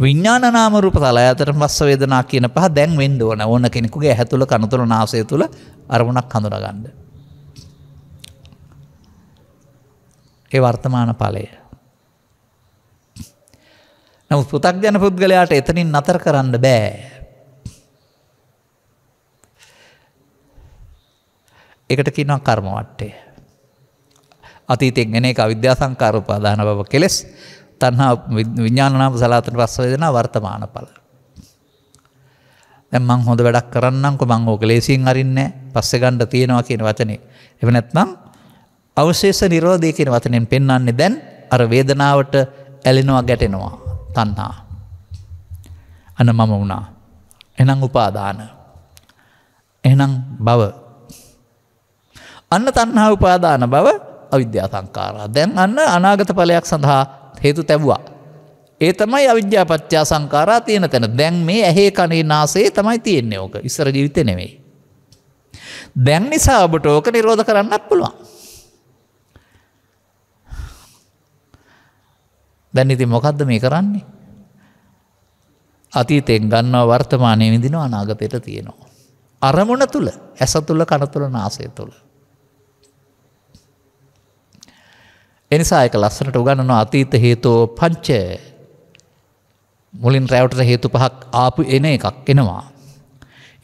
විඤ්ඥාන නාම රූප තල ඇතට පස්ස වේදනා කියන පහ දැන් වෙන්ඩ ඕන ඕන කෙනෙකුගේ ඇතුළ කනතුළ නාසය තුළ අරමුණක් හඳුරගන්න. ඒ වර්තමාන පලය. නමුත් පුතක් ජන පුද්ගලයාට එතනින් නතර කරන්න බෑ. එකට කියනවා කර්ම වට්ටේ. අතීතෙක් ගෙන එක අවිද්‍යා සංකාරපදාන බව කෙලෙස් තන්හා විඤ්ඥානනාම සලාතන පස්වේදෙන වර්තමාන පල. මං හොඳ වැඩක් කරන්නක මං ෝක ලේසින් අරින්න පස්සෙ ගණ්ඩ තියෙනවා කියන වචනේ. එවනැත්නම් අවශේෂ නිරෝධය කියන වචනෙන් පෙන්න්නන්නේ දැන් අර වේදනාවට ඇලෙනවා ගැටෙනවා තන්හා. අන මම වුණා. එනම් උපාදාන. එනම් බව. අන්න තන්හා උපාදාන බව අවිද්‍යා සංකාරා. දැන් අන්න අනාගත පලයක් සඳහා හේතු තැබවා. ඒ තමයි අවිද්‍යාපච්චා සංකාරා තියෙන තැන දැන් මේ ඇහේ කනේ නාසේ තමයි තියෙන්නේ ඕක ඉස්සර ජීවිත නෙවෙයි. දැන් නිසා ඔබට ඕක නිරෝධ කරන්නත් පුළුවන්. දැන් ඉති මොකක්ද මේ කරන්නේ. අතීතයෙන් ගන්නවා වර්තමානය විදිනවා අනාගතයට තියෙනවා. අරමුණ තුළ ඇස තුළ කන තුළ නාසය තුළ. එනිසා එක ලස්සනට උගන්නනවා අතීත හේතෝ පංච මුලින් රැවටට හේතු පහක් ආපු එන එකක් එනවා.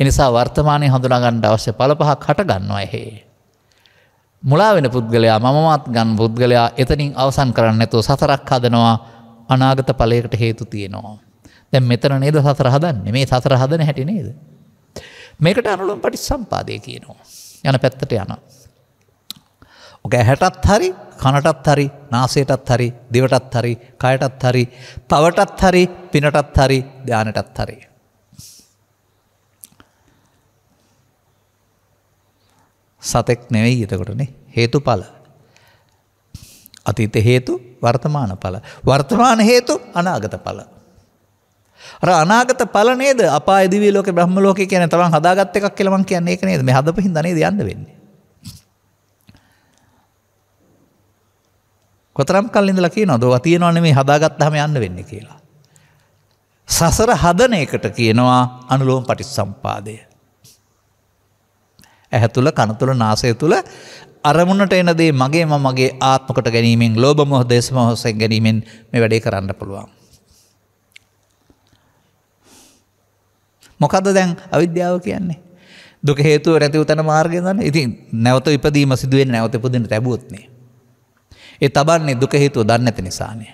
එනිසා වර්තමානය හඳුනාගණ්ඩ අවශ්‍ය පල පහක් හටගන්නවා එහේ. මුලා වෙන පුද්ගලයා මමත් ගන් පුද්ගලයා එතනින් අවසන් කරන්න ඇතු සසරක් හදනවා අනාගත පලයකට හේතු තියෙනවා. දැ මෙතන නේද සසර හදන්න මේ සසර හදන හැටි නේද. මේකට අනුළුම් පටි සම්පාදය කියනවා. යන පැත්තට යනවා. ඕක ඇහැටත් හරි කනටත් හරි නාසයටත් හරි දිවටත් හරි කයටත් හරි පවටත් හරි පිනටත් හරි ධානටත් හරි. සතෙක් නෙවෙයි එතකොටනේ හේතු පල. අතීත හේතු වර්තමාන පල. වර්තමාන හේතු අනාගත පල. අර අනාගත පල නේද අපායදිවී ලෝක බ්‍රහ්ම ලෝක කියන තමන් හදාගත් එකක් කියලා මං කියන්නේ ඒක නේද මේ හදපු හින්දා නේද යන්න වෙන්නේ කොතරම් කල් ඉඳල කියනොද තියෙනවන මේ හදාගත්තහම යන්න වෙන්න කියලා. සසර හදන එකට කියනවා අනුලෝම් පටිස් සම්පාදය. ඇහැ තුළ කනතුළ නාසය තුළ අරමුණට එනදේ මගේ ම මගේ ආත්මකට ගැනීමෙන් ලෝබ මොහ දේශ මහොසෙන් ගැනීමෙන් මේ වැඩේ කරන්න පුළුවන්. මොකද දැන් අවිද්‍යාව කියන්නේ. දුක හේතුව රැතිව තන මාර්ගය දන්න ඉතින් නැවත ඉපදීම සිදුවෙන් නැවත පුදන තැබුත්න්නේ. ඒ තබන්නේ දුක හේතුව දන්න ඇති නිසානය.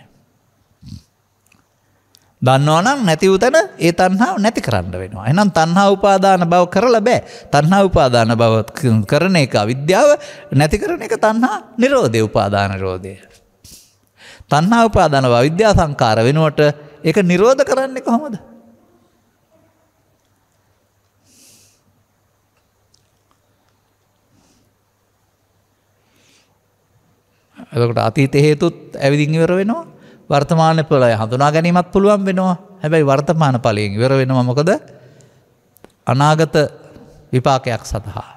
දන්නවනම් නැතිවතන ඒ තන්හාාව නැති කරන්න වෙනවා. එනම් තන්හා උපාදාන බව කරලා බෑ තන්හා උපාදාන බව කරන එක විද්‍යාව නැති කරන එක තන්හා නිරෝධය උපාදාන රෝධය. තන්හා උපාදාන විද්‍යා සංකාර වෙනුවට එක නිරෝධ කරන්නේ කොහොමද. එකට අතීත හේතුත් ඇවිදිංවර වෙනවා වර්තමාන පලය හඳුනා ගැනීමත් පුළුවන් වෙනවා හැබැයි වර්තමාන පලින් වෙර වෙනවා මොකද අනාගත විපාකයක් සඳහා.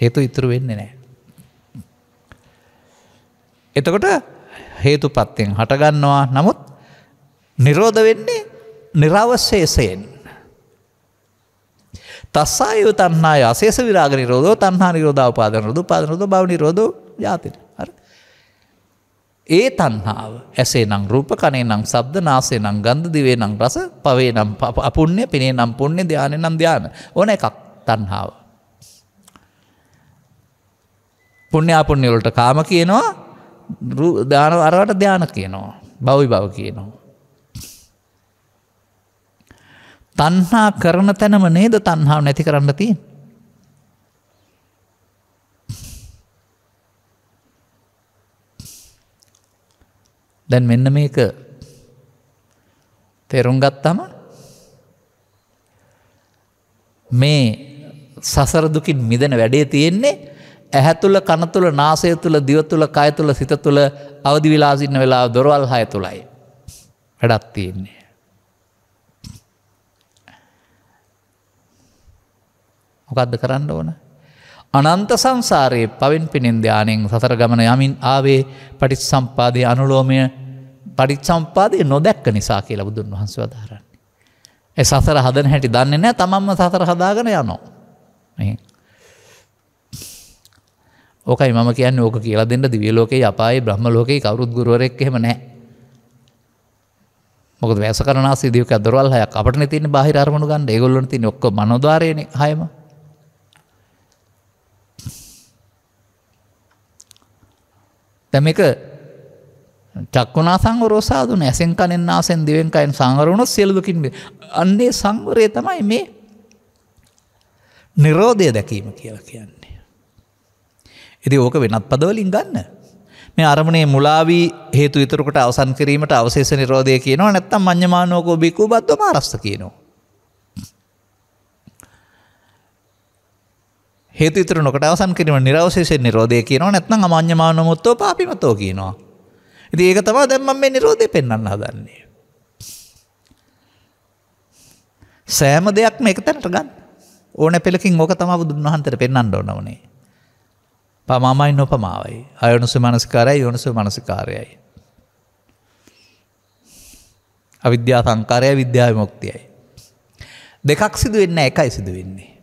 හේතු ඉතුරු වෙන්නේ නෑ. එතකොට හේතු පත්තෙන් හටගන්නවා නමුත් නිරෝධ වෙන්නේ නිරවශේෂයෙන්. තස්සායු තන්නාය අසේෂ විරාග නිරෝධෝ තන්හා නිරෝධ උපාදනරදු පාදනරද බව නිරෝධ ජාතිට. ඒ තන්හාාව ඇසේ නම් රූපකනේ නම් සබ්ද නාසේ නම් ගන්ධ දිවේ නම් රස පවේ නම් අපපුුණ්‍ය පිනේ නම් පුුණ්‍ය ධ්‍යානය නම් ධ්‍යාන ඕන එකක් තන්හාාව. පුුණ්‍යාපුුණ්‍යවලට කාම කියනවා ධාන අරවට ධ්‍යාන කියනවා බවයි බව කියනවා. තන්හා කරන තැනම නේද තන්හාාව නැති කරන්න තිී. දැන් මෙන්න මේක තෙරුම් ගත්තම මේ සසරදුකින් මිදන වැඩේ තියෙන්නේ ඇහැ තුළ කනතුළ නාසය තුළ දිව තුළ කය තුළ සිත තුළ අවදි විලාසින්න වෙලා දොරවල් හය තුළයි වැඩත් තියෙන්නේ. මොකක්ද කරන්න ඕන අනන්ත සංසාරයේ පවෙන් පිනෙන් ධ්‍යානයෙන් සතර ගමන යමින් ආවේ පටිත් සම්පාදය අනුලෝමය පඩිත් සම්පාදය නොදැක්ක නිසා කියලා බුදුන් වහන්ස වදාරන්නේ. ඇ සසර හදන හැටි දන්නේ නෑ තමන්ම සතර හදාගෙන යනෝ. ඕකයි මම කියන්න ඕක කියලා දෙන්න දිවියලෝකයේ අපායි බ්‍රහ්ම ලෝකයේ කවරුත් ගුරුවරෙක් එහෙම නෑ. මොක වැසකරන සිදියක දරවල් හයක් අපට තින බාහිරමුණු ගන්න ඒගොල්ලො තින ඔක්ක මනොදාරයන හයම මේක චක්කුණා සංවරෝ සාදුන ඇසෙන් කනෙන් ආසෙන් දිවෙන් කයෙන් සංවරුණොත් සියලුදුකින් අන්නේ සංවරය තමයි මේ නිරෝධය දැකීම කියලා කියන්නේ. ඉති ඕක වෙනත් පදවලින් ගන්න. මේ අරමනේ මුලාවී හේතු ඉතුරකට අවසන් කිරීමට අවශේෂ නිරෝධය කියනවා නැත්තම් මං්්‍යමානෝකෝ බිකු බද්ව මාරස්ස කියනවා. හේතුතුර නොකට අවසන් කිරීම නිරවශේෂය නිරෝධය කියනවා නැත්නම් අමාන්‍යමානමුත්තෝ පාපිමතෝ කියනවා. ඉති ඒක තවා දැම්මම් මේ නිරෝධය පෙන්න්න හදන්නේ. සෑම දෙයක් මේක තැනට ගන්න ඕන පෙළකින් ඕක තම බුදුන් වහන්තර පෙන්න්න ඕනවනේ. පමාමයි නොපමාවයි අයනුසු මනස්කාරයි යොනුසු මනසිකාරයයි. අවිද්‍යා සංකාරය විද්‍යාව මොක්තියයි. දෙකක් සිදුවෙන්න එකයි සිදුවෙන්නේ.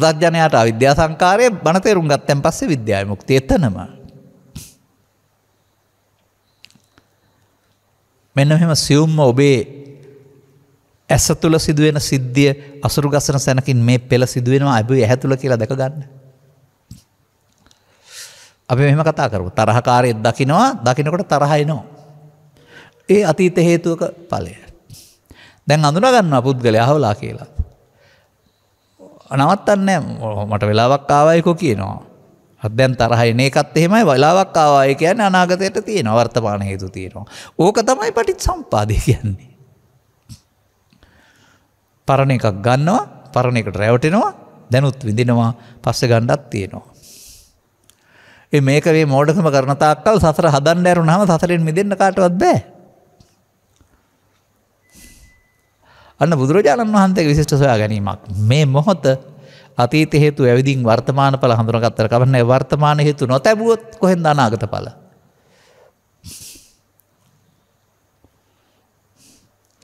ප්‍රතජ්ජනයට අවිද්‍යා සංකාරය බනතේරුම් ගත්තැන් පස්සේ විද්‍යාය මුක්ති එතනම. මෙන්න මෙම සියුම්ම ඔබේ ඇස තුළ සිදුවෙන සිද්ධිය අසුරු ගසන සැනකින් මේ පෙළ සිදුවෙනවා ඇබ ඇහැතුළ කියලා දැක ගන්න. අපි මෙම කතා කරු තරහකාරයත් දකිනවා දකිනකොට තරහයිනෝ. ඒ අතීත හේතුවක පලය. දැන් අඳුනගන්න පුද්ගල අහවලා කියලා. නවත්තන්න මට වෙලාවක් ආවයකෝ කියනවා. දැන් තරහ එන එකත් එහෙමයි වෙලාවක් ආවාය කියන්නේ අනාගතයට තියෙන වර්තමාන හේතු තියෙනවා. ඕක තමයි පටිත් සම්පාදය කියන්නේ. පරණ එකක් ගන්නවා පරණ එකට රැවටෙනවා දැනුත් විඳිනවා පස්ස ගණ්ඩත් තියෙනවා. ඒ මේක මේ මෝඩකම කරනතාක්කල් සසර හදන්න ඇරුණාම සසරෙන් මිදෙන්න කාටවත් බෑ. අන්න බුදුරජාණන් වහන්සේ විශිෂ්ට සොයා ගැනීමක් මේ මොහොත අතීත හේතු ඇවිදිින් වර්තමාන පල හඳුනගත්තර කවන්න වර්තමාන හේතු නොතැබුවොත් කොහෙන් දනාගත පල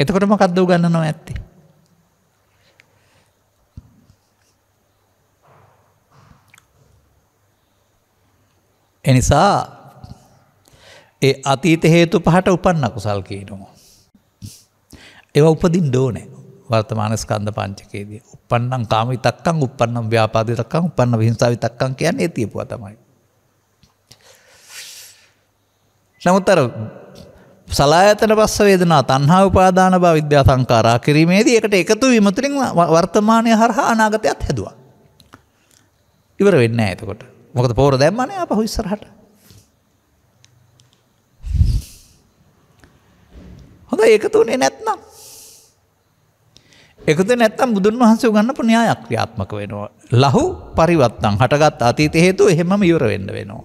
එතකොටම කද්දව ගන්න නො ඇත්ති එනිසා ඒ අතීත හේතු පහට උපන්න කුසල් කියීනවා ඒව උපදින් ඩෝනෑ වර්තමාන ස්කන්ධ පංචකේදී උපන්නම් කාම විතක්කං උපන්නම් ව්‍යාපාද විතක්කං උපන්න හිංසාව විතක්කං කියන්නේ ඒ තියපුවා තමයි. නමුත් අර සලායතන පස්ස වේදනා තණ්හා උපාදාන බව විද්‍යා සංකාරා කිරීමේදී ඒකට එකතු වීම තුළින් වර්තමානය හරහා අනාගතයත් හැදුවා. ඉවර වෙන්නේ නැහැ එතකොට. මොකද පොර දැම්මනේ ආපහු ඉස්සරහට. හොඳයි එකතු වෙන්නේ නැත්නම් එකතු නැත්තම් බුදුන් වහන්සේ ගන්නපු න්‍යායක් ක්‍රියාත්මක වෙනවා. ලහු පරිවත්තං හටගත් අතීත හේතු එහෙම ඉවර වෙන්න වෙනවා.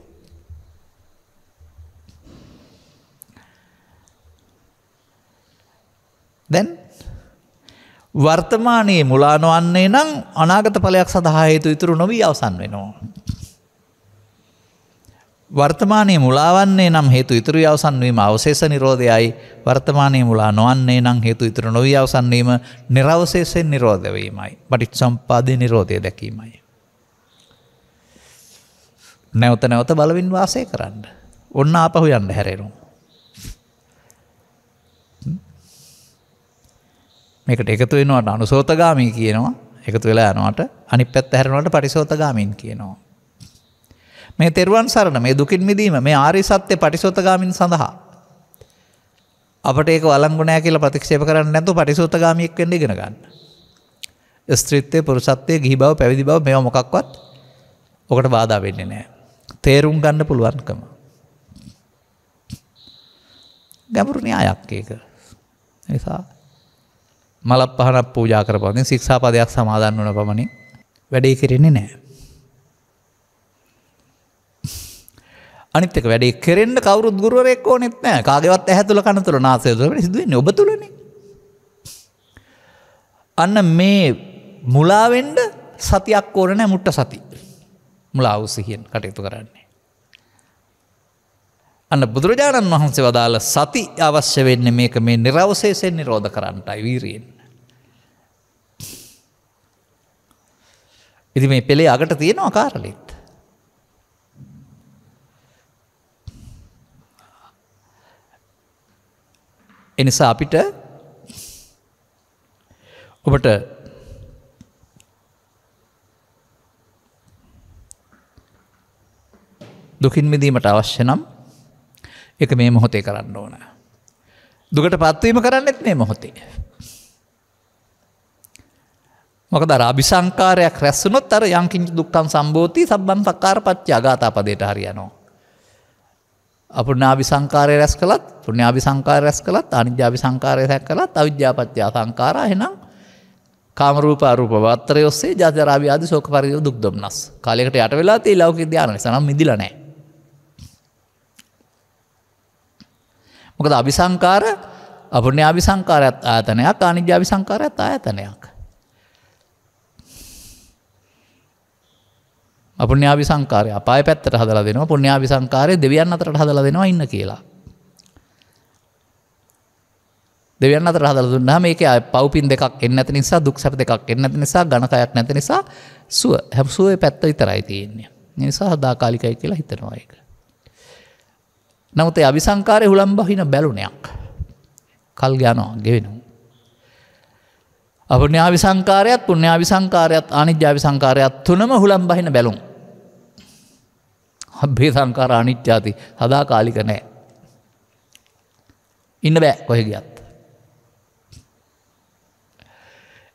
දැන් වර්තමානයේ මුලානොවන්නේ නම් අනාගත පලයක් සඳහා හේතු ඉතුරු නොවී අවසන් වෙනවා. වර්තමානය මුලාවන්නේ නම් හේතු ඉතුරු අවසන්වීම අවශේෂ නිරෝධයයි වර්තමානය මුලා නොවන්නේ නම් හේතු ඉතුරු නොවී අවසන්වීම නිරවශේෂයෙන් නිරෝධවීමයි පටිත් සම්පාධය නිරෝධය දැකීමයි. නැවත නැවත බලවින් වාසය කරන්න. ඔන්න අපහු යන්න හැරෙනු. මේකට එකතු වෙනවට අනුසෝතගාමී කියනවා එකතු වෙලා යනවට අනි පැත් හැරනවට පරිසෝතගාමීන් කියනවා. මේ තෙරුවන් සරණ මේ දුකින් මිදීම මේ ආරි සත්‍යය පටිසෝතගාමින් සඳහා. අපට ඒක වලංගුණෑ කියල ප්‍රතික්ෂේප කරන්න නැතු පටිසෝතගාමියෙක් වෙන්න ඉගෙන ගන්න. ස්ත්‍රිත්වය පුරුසත්වය ගිහි බව පැවිදි බව මෙ මොකක්වත් ඔකට බාධා වෙන්නේ නෑ. තේරුම් ගන්න පුළුවන්කම. ගැඹුරු න්‍යායක් ඒක. නිසා මලත් පහනක් පූජා කරපවතින් ශික්ෂාපදයක් සමාදන් වන පමණින් වැඩේ කෙරෙන්නේ නෑ. අනිත්තක වැඩේ කෙරෙන්න්න කවරුත් ගුරුවරෙක් ඕනෙත් නෑ කාගවත් ඇහැතුළ කනතුර නාසයතුර සිදුවන්නේ ඔබතුලන අන්න මේ මුලාවෙන්ඩ සතියක් ඕරනෑ මුට්ට සති මුලාවසිහියෙන් කටයුතු කරන්නේ. අන්න බුදුරජාණන් වහන්සේ වදාළ සති අවශ්‍ය වෙන්න මේක මේ නිරවසේසෙන් නිරෝධ කරන්නටයි වීරයෙන්. ඉති මේ පෙළේ අගට තියෙනවා කාරලෙත්. එනිසා අපිට ඔබට දුකින් මිදීමට අවශ්‍ය නම් එක මේ මොහොතේ කරන්න ඕන. දුකට පත්වීම කරන්නෙත් මේ මොහොතේ. මොක දර අභිසංකාරයක් රැස්සුනොත් අර යංකින් දුක්කන් සම්බෝධී සබන් සකාර පච්චා ගාතාපදයට හරියනවා. අපනාභි සංකාරය රැස් කළත් පුුණ්‍යාභි සංකාර රැස් කළත් අනිජ්‍යාභි සංකාරය රැක් කළත් අවිද්‍යාපත්්‍යා සංකාරා හෙනම් කාමරූප අරූප වත්තර ඔස්සේ ජාතරාවිාද සෝක පරිද දුක්දම්නස් කාලෙකට යට වෙලා තේ ලෞක ධ්‍යාන සනම් මිදිලනෑ. මොකද අභිසංකාර අපනි අභිසංකාරත් ආතනයක් අනිජ්‍යාභි සංකාරත් ආයතනයක්. අපපුුණ්‍යාවි සංකාරය අපාය පැත්තට හදල දෙනවා පුුණ්‍යාවි සංකාරය දෙවියන් අතරට හදල දෙනවා ඉන්න කියලා. දෙවන්න අතර හදල දුන්නා මේක අය පවපින් දෙකක් එන්න ඇති නිසා දුක් සැප දෙකක් එන්න ඇති නිසා ගණකයක් නැති නිසා සුව හැපසුවේ පැත්ත විතරයි තියෙන්නේ නිසා හදාකාලිකයි කියලා හිතනවා එක. නමුතේ අවිසංකාරය හුළම් බහින බැලුණයක් කල් ගයනවා ගෙවෙනවා. අප ්‍යාවිසංකාරයත් පුුණ්‍යාවිසංකාරයත් අනිද්‍යාවිසංකාරයත් තුනම හුළම් බහින බැලුම්. අබ්බේ සංකාර අනිච්චාති හදා කාලික නෑ. ඉන්න බෑ කොහෙ ගියත්.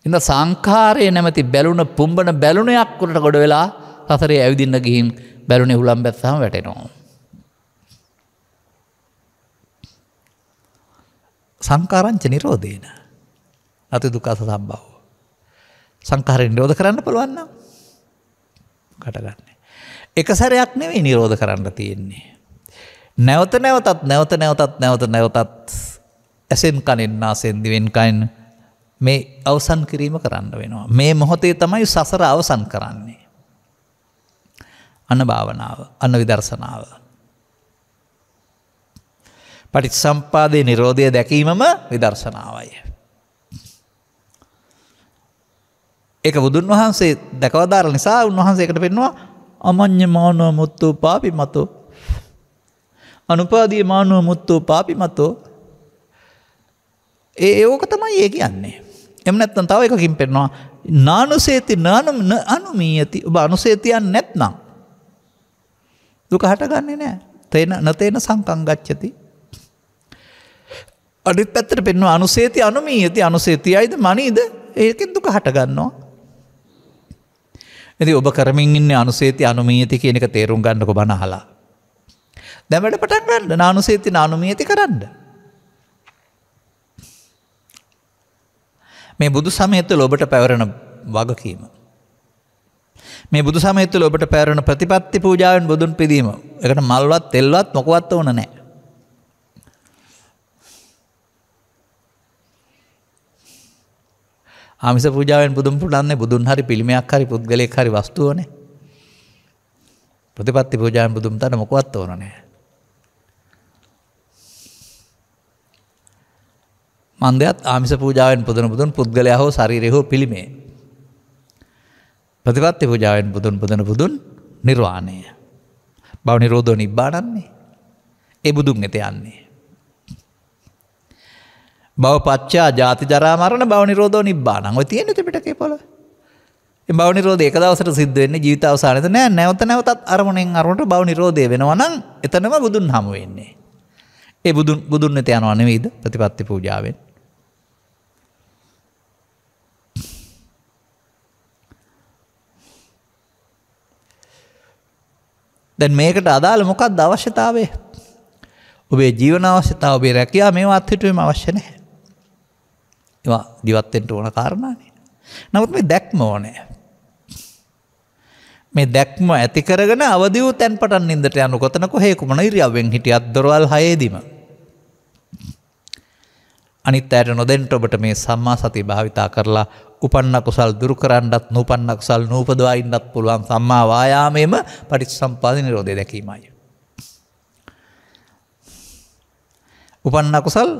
එන්න සංකාරය නැමති බැලුණ පුම්බන බැලුණයක් කොට ගොඩ වෙලා සසරේ ඇවිදින්න ගිහින් බැලුණෙ හුළම් බැත්සම වැටෙනවා. සංකාරංච නිරෝධයන අති දුකාස සම්බව. සංකාරය නිරෝධ කරන්න පුළුවන්න කටගන්න. එක සැරයක් නෙවෙයි නිරෝධ කරන්න තියෙන්නේ. නැවත නැවතත් නැවත නැවතත් නැවත නැවතත් ඇසෙන් කනෙන්නා සෙන්දිවෙන්කයින් මේ අවසන් කිරීම කරන්න වෙනවා. මේ මොහොතේ තමයි සසර අවසන් කරන්නේ. අන භාවනාව අන්න විදර්ශනාව. පටිත් සම්පාදය නිරෝධය දැකීමම විදර්ශනාවය. ඒක බුදුන් වහන්සේ දැකවදාර නිසා උන්වහන්සේකට පෙන්වා අමං්්‍ය මානුව මුත්තූ පාපි මතෝ. අනුපාදිය මානුව මුත්තූ පාපි මතෝ ඒ ඒෝක තමයි ඒ කියන්නේ. එම නැත්තන් තව එකකින් පෙන්වා නානුසේති නානම් න අනුමී ඇති ඔබ අනුසේතියන් නැත්නම්. දුක හටගන්නේ නෑ තේන නතේන සංකංගච්චති. අඩිත් පැත්තට පෙන්වා අනුසේති අනුමී ඇති අනුසේතියයිද මනීද ඒකෙන් දුක හටගන්නවා. ඇති ඔබ කරමින් ඉන්න අනුසේති අනුමීති කියනක තේරුම් ගන්නක බනහලා. දැමට පටක් ගන්න නානුසේති නානුමියති කරන්න. මේ බුදු සමයත්තුල ඔබට පැවරණ වගකීම. මේ බුදු සමයතුල ඔබට පැරණ ප්‍රතිපත්ති පූජාවෙන් බුදුන් පිදීම එකට මල්වත් තෙල්වත් මොකවත් ඕන නෑ. ආමිස පූජාවෙන් බුදුම් පුටන්නේ බුදුන් හරි පිළිමයක් හරි පුද්ගලෙක් හරි වස්තුවන ප්‍රතිපත්ති පූජාන් බුදුම් තන මොකවත් ඕනනෑ. මන්දයත් ආමිස පූජාවෙන් පුදන බුදුන් පුද්ගලය හෝ ශරීරයහෝ පිළිමේ. ප්‍රතිපත්ති පූජාවෙන් බුදුන් පුදන බුදුන් නිර්වාණය. බව නිරෝධෝ නිබ්බාණන්නේ ඒ බුදුන් එත යන්නේ. බවපච්චා ජාති ජරාමරණ බවනිරෝධෝ නිබ්බානං ඔය තියෙන ත්‍රිපිටකේ පොළ. ඒ බවනිරෝධය එක දවසට සිද්ධ වෙන්නේ ජීවිත අවසානයේ නෑ නැවත නැවතත් අරමුණෙන් අරමුණට බවනිරෝධය වෙනවා නම් එතනම බුදුන් හමු වෙන්නේ. ඒ බුදුන් බුදුන් වෙත යනවා නෙවෙයිද ප්‍රතිපත්ති පූජාවෙන්. දැන් මේකට අදාළ මොකක්ද අවශ්‍යතාවය? ඔබේ ජීවන අවශ්‍යතාව ඔබේ රැකියාව මේවා අත්හිටුවීම අවශ්‍ය නැහැ. එවා දිවත්තෙන්ට ඕන කාරණානේ. නමුත් මේ දැක්ම ඕනෑ. මේ දැක්ම ඇතිකරගෙන අවදිව තැන් පටන් ඉදට යනු කොතන කොහෙකුමන ඉරියාවෙන් හිටිය අදොරවල් හයේදීම. අනිත් අයට නොදෙන්ට ඔබට මේ සම්මා සති භාවිතා කරලා උපන්න කුසල් දුරකරන්නත් නූපන්න කුසල් නූපදවා ඉන්නත් පුළුවන් සම්මා වායාමයම පටිච්ච සම්පාදි නිරෝධය දැකීමයි. උපන්න අකුසල්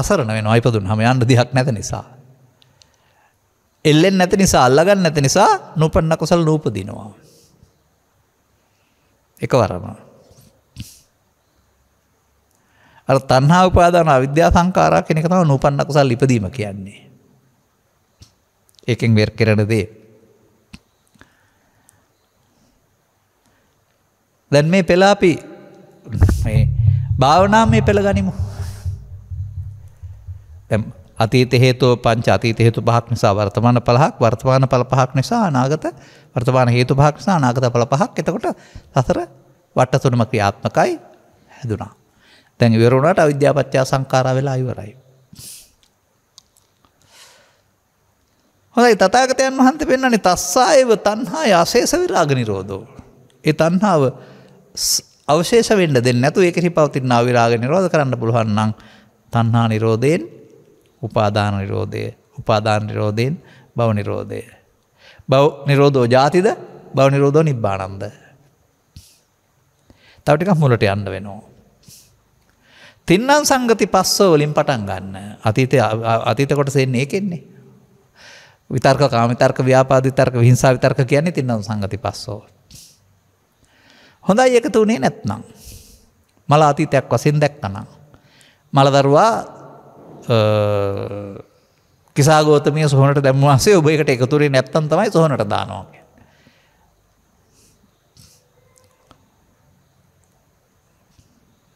අසරන වෙන අයිපදුන් හම අන්න දිහක් නැත නිසා. එල්ලෙන් නැති නිසා අල්ලගන්න නැති නිසා නොපන්න කුසල් නූපදිනවා. එක වරම. අ තන්හා උපාදාන අවිද්‍යා සංකාරා කෙනෙක තම නූපන්න කුසල් ඉපදීම කියන්නේ. ඒකෙන් වෙර් කරන දේ. දැන් මේ පෙලාපි භාවනා මේ පෙළ ගනිමු. අතීත හේතුව පංච අතීත හේතු පහක් නිසා වර්තමාන පලහක් වර්තමාන පල පහක් නිසා අනාගත වර්තමාන හේතු පහක් නිසා අනාගත පල පහක් එතකොට සසර වට තුනම ක්‍රියාත්මකයි හැදුනා. තැන් ඉවරුණට අවිද්‍යාපච්චා සංකාර වෙලා ඉවරයි. හොඳයි තතාගතයන් වහන්ත පෙන්න්නන්නේ තස්සායව තන්හා අශේෂ විරාගනිරෝධෝ. ඒ තන්හාාව අවශේෂෙන්ට දෙන්න ඇතු ඒකෙහි පවතින්න අවිරාග නිරෝධ කරන්න පුළුවන්නම් තන්හා නිරෝධයෙන් උපාදාන නිරෝධය උපාදාන නිරෝධයෙන් බව නිරෝධය. බව නිරෝධෝ ජාතිද බව නිරෝධෝ නිබ්බානන්ද. තවටික මුලට යන්න වෙනවා. තින්නන් සංගති පස්සෝ වලින් පටන් ගන්න අතීතය අතීතකොට සෙන්නේ ඒකෙන්නේ. විතර්ක කාමිතර්ක ව්‍යාපාධිතර්ක විහිංසා විතර්ක කියන්නේ තින්නන් සංගති පස්සෝ. හොඳයි එකතු වනේ නැත්නම්. මල අතීතයක් වසින් දැක්කනම්. මලදරුවා කිසාගෝතමය සොහනට දැම්වාසේ ඔබයකට එකතුරේ නැත්තන් තමයි සොහනට දානවා.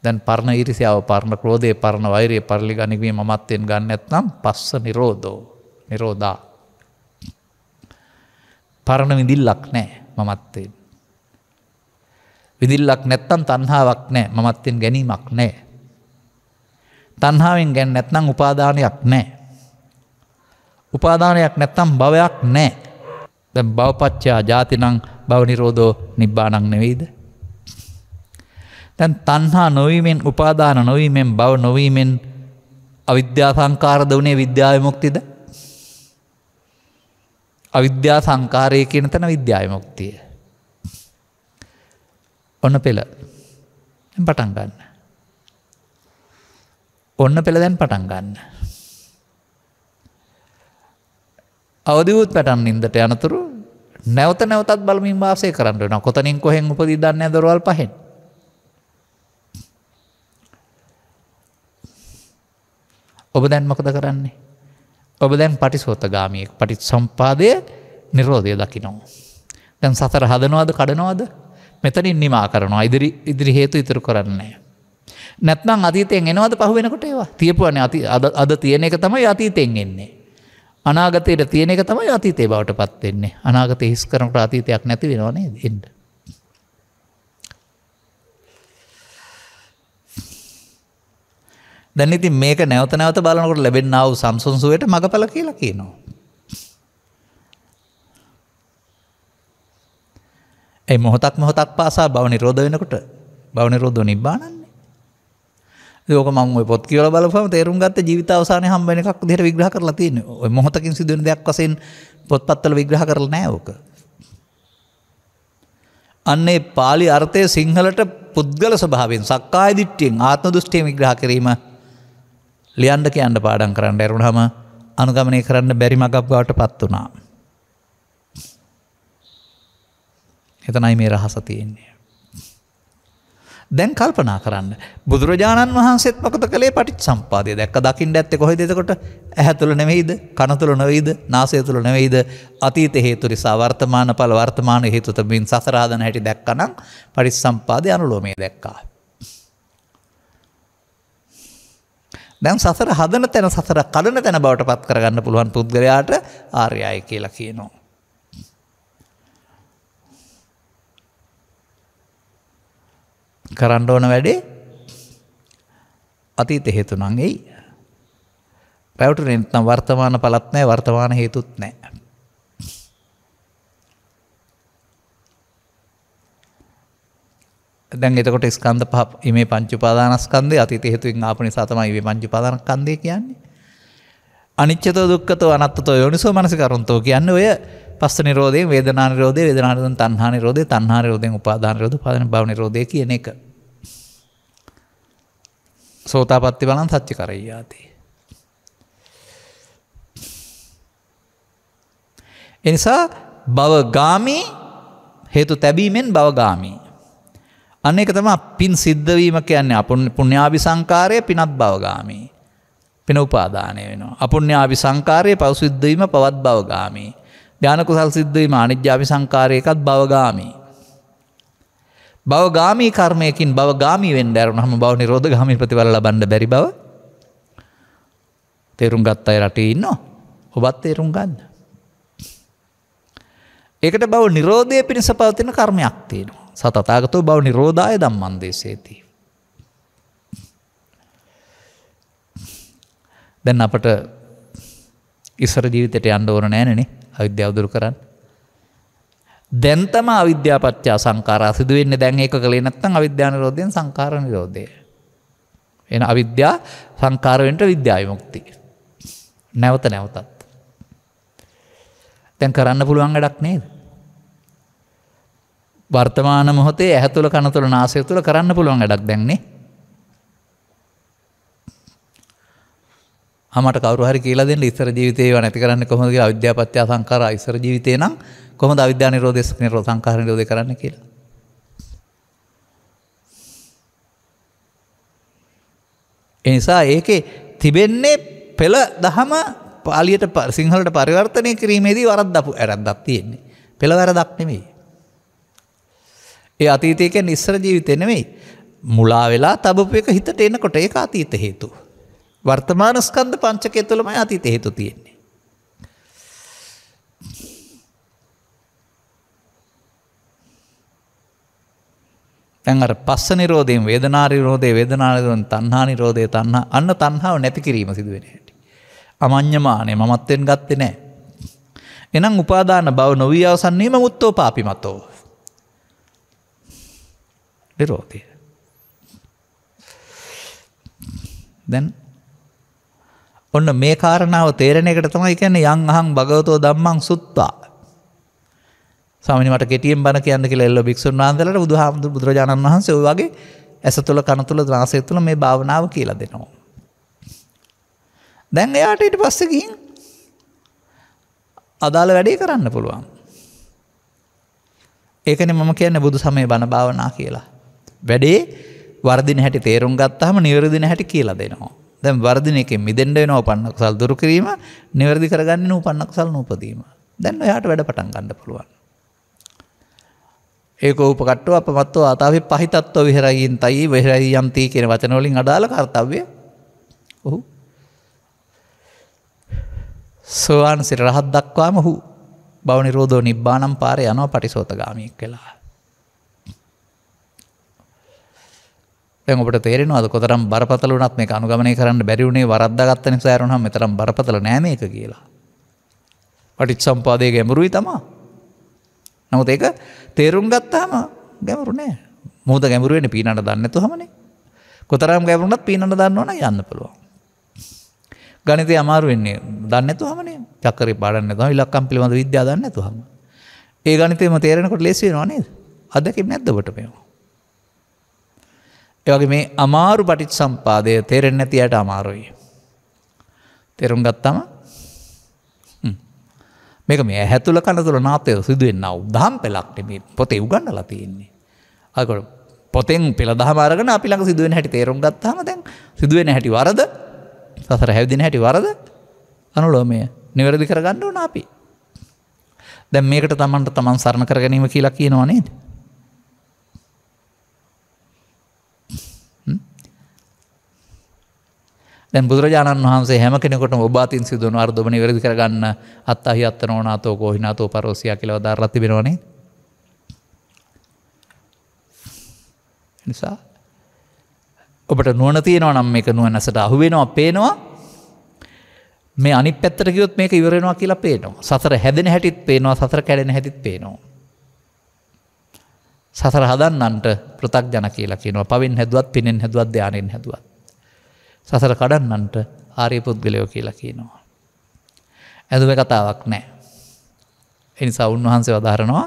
දැන් පරණ ඉරිසියාව පරණ ක්‍රෝධය පරණ වෛරය පරලි ගනිවීම මත්තයෙන් ගන්න ඇත්නම් පස්ස නිරෝධෝ නිරෝධා. පරණ විදිල්ලක් නෑ මමත්තයෙන්. විදිල්ලක් නැත්තන් තන්හාාවක් නෑ මමත්තෙන් ගැනීමක් නෑ තන්හාාවෙන් ගැන් නැත්නම් උපාදානයක් නෑ. උපාදානයක් නැත්තම් භවයක් නෑ. දැ බවපච්චා ජාතිනං බවනිරෝධෝ නිබ්බානක් නෙවෙයිද. තැන් තන්හා නොවීමෙන් උපාදාන නොවීමෙන් බව නොවීමෙන් අවිද්‍යා සංකාරද වනේ විද්‍යායමුක්තිද. අවිද්‍යා සංකාරය කියන තැන විද්‍යායමුක්තිය. ඔන්න පෙළ පටන් ගන්න. ඔන්න පෙළ දැන් පටන් ගන්න. අවදිවූත් පැටන් ඉන්දට යනතුරු නැවත නැවතත් බලමින් වාසය කරන්නට න කොතනින් කොහෙන් උපදී දන්න දරවල් පහෙන්. ඔබ දැන් මකද කරන්නේ. ඔබ දැන් පටිස්ෝත ගාමියෙක් පටිත් සම්පාදය නිරෝධය දකිනෝ. දැන් සතර හදනවාද කඩනවාද මෙතනින් නිමා කරනවා ඉදිරි ඉදිරි හේතු ඉතුරු කරන්නේ. නැත්නම් අතීතයෙන් එනවද පහුවෙනකොට ඒවා තියපුවන අද තියෙන එක තමයි අතීතයෙන් එන්නේ. අනාගතයට තියෙන එක තමයි අතීතේ බවට පත්වෙන්නේ අනාගත හිස් කරනට අතීතයක් නැති වෙනවානේ එඩ. දැනිති මේක නැවත නැවත බලනකොට ලැබෙන්න්නාව සම්සුන්සුවයට මඟපල කියලා කියනවා. ඇයි මොහොතක් මොහොතක් පාසා බව නිරෝධ වෙනකොට බව නිරෝධ නිබ්බාණන් යෝක මං පොත් කියල බලපම තේරුම් ගත්ත ජීවිත අවසාන හම්බෙන එකක් දෙර විග්‍රහ කරලා තියෙන මොහොතකින් සිදුවන දෙයක් වසෙන් පොත්පත්තල විග්‍රහ කරල නෑෝක. අන්නේ පාලි අර්ථය සිංහලට පුද්ගල ස්භාවෙන් සක්කාය දිට්ටියෙන් ආත්ම දුෘෂ්ටිය විග්‍රහ කිරීම ලියන්ඩ කියන්න පාඩන් කරන්න ඇරුණහම අනුගමනය කරන්න බැරි මගක් බවට පත් වනා. එතනයි මේ රහස තියෙන්නේ. දැන් කල්පනා කරන්න. බුදුරජාණන් වහන්සේත් මොකද කළේ පටිච් සම්පාදය දැක්ක දකිින් ඇත්ත කොහෙදකොට ඇහැතුළ නෙවෙයිද කනතුළ නොවයිද නාසය තුළ නෙවෙයිද අතීත හේතු නිසා වර්තමාන පල වර්තමාන හේතුතමින් සසරාධන හැටි දැක්කනම් පටිස් සම්පාදය අනුලෝමේ දැක්කා. දැන් සසර හදන තැන සසර කඩන තැන බවට පත් කරගන්න පුළුවන් පුද්ගලයාට ආර්යාය කියලා කියනවා. කරන්න ඕන වැඩේ අතීත හේතුනං එයි පැවටු නනම් වර්තමාන පලත් නෑ වර්තමාන හේතුත් නෑ. දැන් එතකොට ස්කන්ධ පහ මේ පංචුපාදානස්කන්දේ අති හේතුවෙන් ආපනි සතමයි මේ පංචුපාදානස්කන්දේ කියන්නේ. අනිච්චතෝ දුක්කතෝ අනත්තතෝ යොනිසෝ මනසිකරුන්තෝ කියන්න ඔය පස්ස නිරෝධය වේදනානිරෝධය වේදනාරදන් තන්හානිරෝධය තන්හාරෝධයෙන් උපාධානරෝධ පදන බවනිරෝධය කියන එක. සෝතාපත්ති බලන් සච්චි කරයියාතේ. එනිසා බවගාමී හේතු තැබීමෙන් බවගාමී. අන්න එක තම පින් සිද්ධවීම කියන්නේ අප පුුණ්‍යාභි සංකාරය පිනත් බවගාමී. වෙන උපාදානය වෙනවා. අපුුණ්‍යාපි සංකාරය පවසිද්ධීම පවත් බවගාමී. ධ්‍යානකුසල් සිද්ධීම අනිද්‍යාපි සංකාරයකත් බවගාමී. බවගාමී කර්මයකින් බවගාමී වෙන්ඩෑරු හම බව නිරෝධ ගමි ප්‍රතිවල බන්ඩ බැරි බව තේරුම් ගත් අයි රට ඉන්න ඔබත් තේරුම් ගන්න. ඒකට බව නිරෝධය පිණිස පවතින කර්මයක් තියෙනවා සතතාගතව බව නිරෝධය දම්මන්දේශේතිී. දැන් අපට ඉස්සර ජීවිතයට අන්ඩ ඕන නෑනනේ අවිද්‍යාවදුරු කරන්න. දැන්තම අවිද්‍යාපච්චා සංකාර සිදුවෙන්න දැන් ඒක කළේ නැත්තන් අවිද්‍යාන රෝධයෙන් සංකාරණ රෝධය. එන අවිද්‍යා සංකාරවෙන්ට විද්‍යායමුක්ති. නැවත නැවතත්. තැන් කරන්න පුළුවන් වැඩක් නේද. වර්තමාන මොහොතේ ඇහතුළ කනතුළ නාසය තුළ කරන්න පුළුවන් වැඩක් දැන්නේ හමට කවරුහරි කියලා දෙන්න ඉස්සර ජීවිතය නැති කරන්න කොමදගේ අධ්‍යාපත්‍ය සංකාර ඉස්සර ජීවිතය නම් කොම අධ්‍යාන රෝදෙස් නිරෝ සංකාරණ යෝද කරන්න කියලා. එනිසා ඒකේ තිබෙන්නේ පෙළ දහම පාලියට සිංහලට පරිවර්තනය කිරීමේදී වරත් දපු ඇරත්දක් තියෙන්නේ. පෙළවැර දක්නෙමේ. ඒ අතීතයකෙන් ඉස්සර ජීවිතය නෙමෙයි. මුලා වෙලා තබපු එක හිතට එන්නකොට ඒ අතීත හේතුව. වර්තමාන ස්කන්ධ පංචකය තුළමයි අතීත හේතු තියෙන්නේ. දැන් අර පස්ස නිරෝධයෙන් වේදනා නිරෝධය වේදනා නිරෝධයෙන් තණ්හා නිරෝධය තණ්හා අන්න තණ්හාව නැති කිරීම සිදු වෙන හැටි. අමඤ්ඤමානේ මමත්වෙන් ගත්තේ නැහැ. එනම් උපාදාන බව නොවී අවසන්නේ මමුත්තෝ පාපි මතෝ. නිරෝධය. දැන් ඔන්න මේ කාරණාව තේරණ එකට තමයි කියන්නේ යං අහං භගවතෝ දම්මං සුත්තා. සමනිට කෙටියෙන් බණ කියන්න කියලා එල්ල භික්ෂුන් වහන්සලට බුදුහාමුදුර බුදුරජාණන් වහන්සේ ඔය වගේ ඇස තුළ කන තුළ නාසය තුළ මේ භාවනාව කියලා දෙනවා. දැන් එයාට ඊට පස්සේ ගිහින් අදාළ වැඩේ කරන්න පුළුවන්. ඒකනේ මම කියන්නේ බුදු සමය බණ භාවනා කියලා. වැඩේ වර්ධින හැටි තේරුම් ගත්තාම නිවැරදින හැටි කියලා දෙනවා. දැම් වර්ධන එක මිදෙන්ඩ වෙනෝ පන්නක් සල් දුරු කිරීම නිවැරදි කරගන්න නූ පන්නක් සල් නූපදීම දැන්න යාට වැඩ පටන් ගන්න පුළුවන්. ඒක උපකට්ටුව අප මත්ව අතාව පහිතත්ව විහරයින් තයි වෙහරයි යන්තී කියෙන වචනවලින් අඩාල කර්තව්ය ඔහු සෝවාන් සිර රහත් දක්වාම හු බවනි රෝධෝ නිබ්බානම් පාර යනෝ පටිසෝතගාමයක් කලා තැන් ඔට තේරෙනවා කොතරම් බරපතල වනත් මේ අනුගමනය කරන්න බැරිවුණේ වරද්දාගත්ත නිසාරුණ මෙතරම් බරපතල නෑම එක කියලා. පටිච් සම්පාදය ගැමරුයි තමා. නමුත් ඒක තේරුම් ගත්තාම ගැමරුණේ මුහද ගැමරුවෙන පීනට දන්නතු හමනේ කොතරම් ගැමරුණත් පීනට දන්නවන යන්න පුළුවන්. ගනිතය අමාරුවෙන්නේ දන්නතු හමනේ චකර පාඩන්න තම ඉලක්කම් පිළිබඳ විද්‍යා දන්නතු හම ඒ ගනිතේම තේරෙනකොට ලෙසේ නොනේද අදකින් නැද්දවට මේවා. එවගේ මේ අමාරු පටිත් සම්පාදය තෙරෙන් නැතියට අමාරුයි. තෙරුම් ගත්තම මේක මේ ඇහැතුල කනතුළ නාතය සිදුවෙන්න උදහම් පෙලක්ට මේ පොතේ උගන්නලා තියෙන්නේ. අකට පොතෙන් පෙළ දහමාරගෙන අපිළඟ සිදුවෙන හැටි තේරුම් ගත්තාම දැන් සිදුවෙන හැටි වරද සසර හැවිදින හැටි වරද අනුලෝමය නිවැරදි කරගන්න ඕන අපි. දැන් මේකට තමන්ට තමන් සරණ කර ගැනීම කියලා කියනවා නේද. දැන් බුදුරජාණන් වහන්සේ හැම කෙනෙකොට ඔබාතින් සිදුවන අර්ධමන වැරදි කරගන්න අත් අහි අත්ත නෝනාතෝ කෝහිනාතෝ පරෝසිය කියලව දරති බෙනවනේ නිසා ඔබට නුවන තියෙනවා නම් එක නුව නැසට අහුවෙනවා පේනවා මේ අනි පැත්තරකියොත් මේක ඉවරෙනවා කියලා පේනවා සතර හැදෙන හැටිත් පේනවා සතර කැඩෙන හැටිත් පේනවා සතර හදන්නන්ට පෘතක් ජන කියලා කියනවා පවින් හැදුවත් පිනෙන් හැදුවත් ධ්‍යානෙන් හැදුවත් සසර කඩන්නන්ට ආරය පුද්ගලයෝ කියලා කියනවා. ඇදුව කතාවක් නෑ. එනිසා උන්වහන්සේ වදාරනවා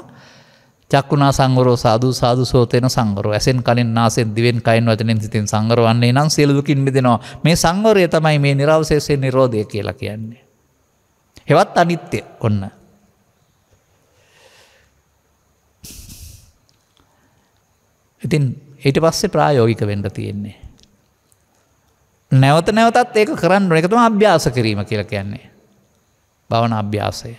චක්ුණා සංගරෝ සාධ සාධ සෝතයන සංගර ඇසෙන් කලින් නාසෙන් දිවෙන් කයින් වචනෙන් සිතින් සංගරවන්නේ නම් සියලදුකින් බිදෙනවා මේ සංගරය තමයි මේ නිරවශේෂය නිරෝධය කියලා කියන්නේ. හෙවත් අනිත්‍ය ඔන්න. ඉතින් ඊට පස්සේ ප්‍රායෝගික වෙන්ඩ තියෙන්නේ. නැවත නැවතත් ඒක කරන්න එකතුම අභ්‍යාස කිරීම කියල කියන්නේ. භවන අභ්‍යාසය.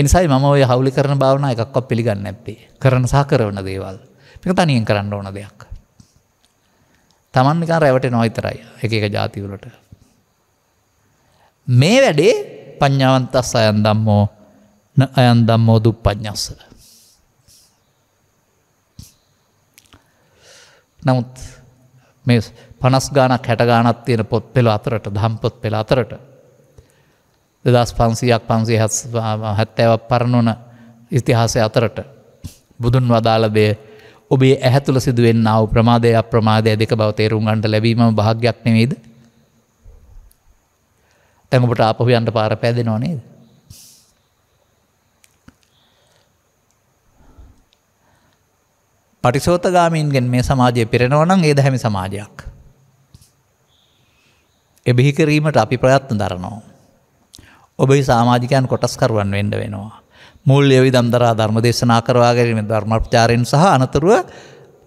එනිසයි මම ඔය හවුලි කරන භාවන එකක්ව පිළිගන්න ඇත්තේ කරන සහ කරවන දේවල් එක තනියෙන් කරන්න ඕන දෙයක්. තමන්නිකා රැවට නොයිතරයි එක එක ජාතිවලට. මේ වැඩේ පඤ්ඥාවන්තස් අයන් දම්මෝ අයන් දම්මෝ දුප් පඥ්ඥස්ස. නමුත් මේ පනස් ගානක් හැට ගානත් තියෙන පොත් පෙළ අතරට දම්පොත් පෙළ අතරට. දෙදස් පන්සියක් පන්සේ හැත්තෑවක් පරණුවන ඉතිහාසය අතරට බුදුන් වදාලබය ඔබේ ඇහැතුළ සිදුවෙන් අව ප්‍රමාදය අප්‍රමාදය දෙක බව තේරුම් අන්ට ලැබීම භාග්‍යයක් නෙවේද. තැඟපට අපහු අන්ට පාර පැදෙනවා නේද. පටිසෝතගාමීන්ගෙන් මේ සමාජය පෙරෙනවනම් ඒ දැහැමි සමාජයක්. එබිහිකිරීමට අපි ප්‍රයත්න දරනවා. ඔබයි සාමාජිකයන් කොටස්කරුවන් වෙන්ඩ වෙනවා. මුල් යවි දම්දරා ධර්ම දේශනා කරවාගරීම ධර්මප්චාරයෙන් සහ අනතුරුව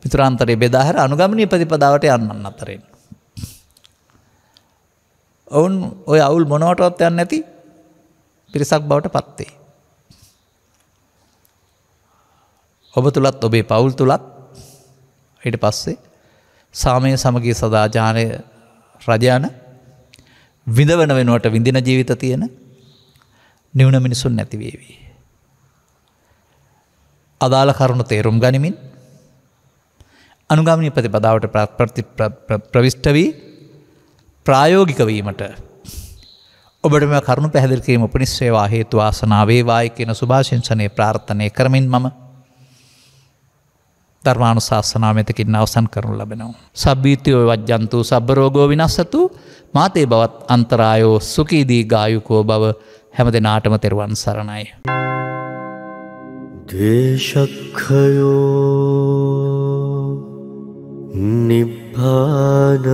පිතුරන්තරේ බෙදාහර අනුගමනී ප්‍රතිපදාවට යන්න අතරෙන්. ඔවුන් ඔය අවුල් මොනවටවත් යන්න ඇති පිරිසක් බවට පත්තේ. ඔබ තුළත් ඔබේ පවුල් තුළත් ඊට පස්සේ සාමය සමගී සදාජානය රජාන විඳවන වෙනුවට විඳින ජීවිත තියෙන නිවුණ මිනිසුන් නැතිවේවී. අදාළ කරුණු තේරුම් ගනිමින් අනුගමනි ප්‍රතිපදාවට ප්‍රත්පති ප්‍රවිෂ්ට වී ප්‍රායෝගික වීමට ඔබටම කරුණු පැහැදිල්කිරීම උපනිස්සේවා හේතු වාසනාවේවායි කියන සුභාශංසනය ප්‍රාර්ථනය කරමින් මම ධර්මාණු ශාසනාමතකින් අවසන් කරනු ලබෙනවා. සබීතියෝ වජ්ජන්තු සබරෝගෝ විනස්සතු මාතේ බවත් අන්තරායෝ සුකීදී ගායුකෝ බව හැම දෙනාටම තෙරුවන් සරණයි. දේශක්හයෝ නිබ්පානං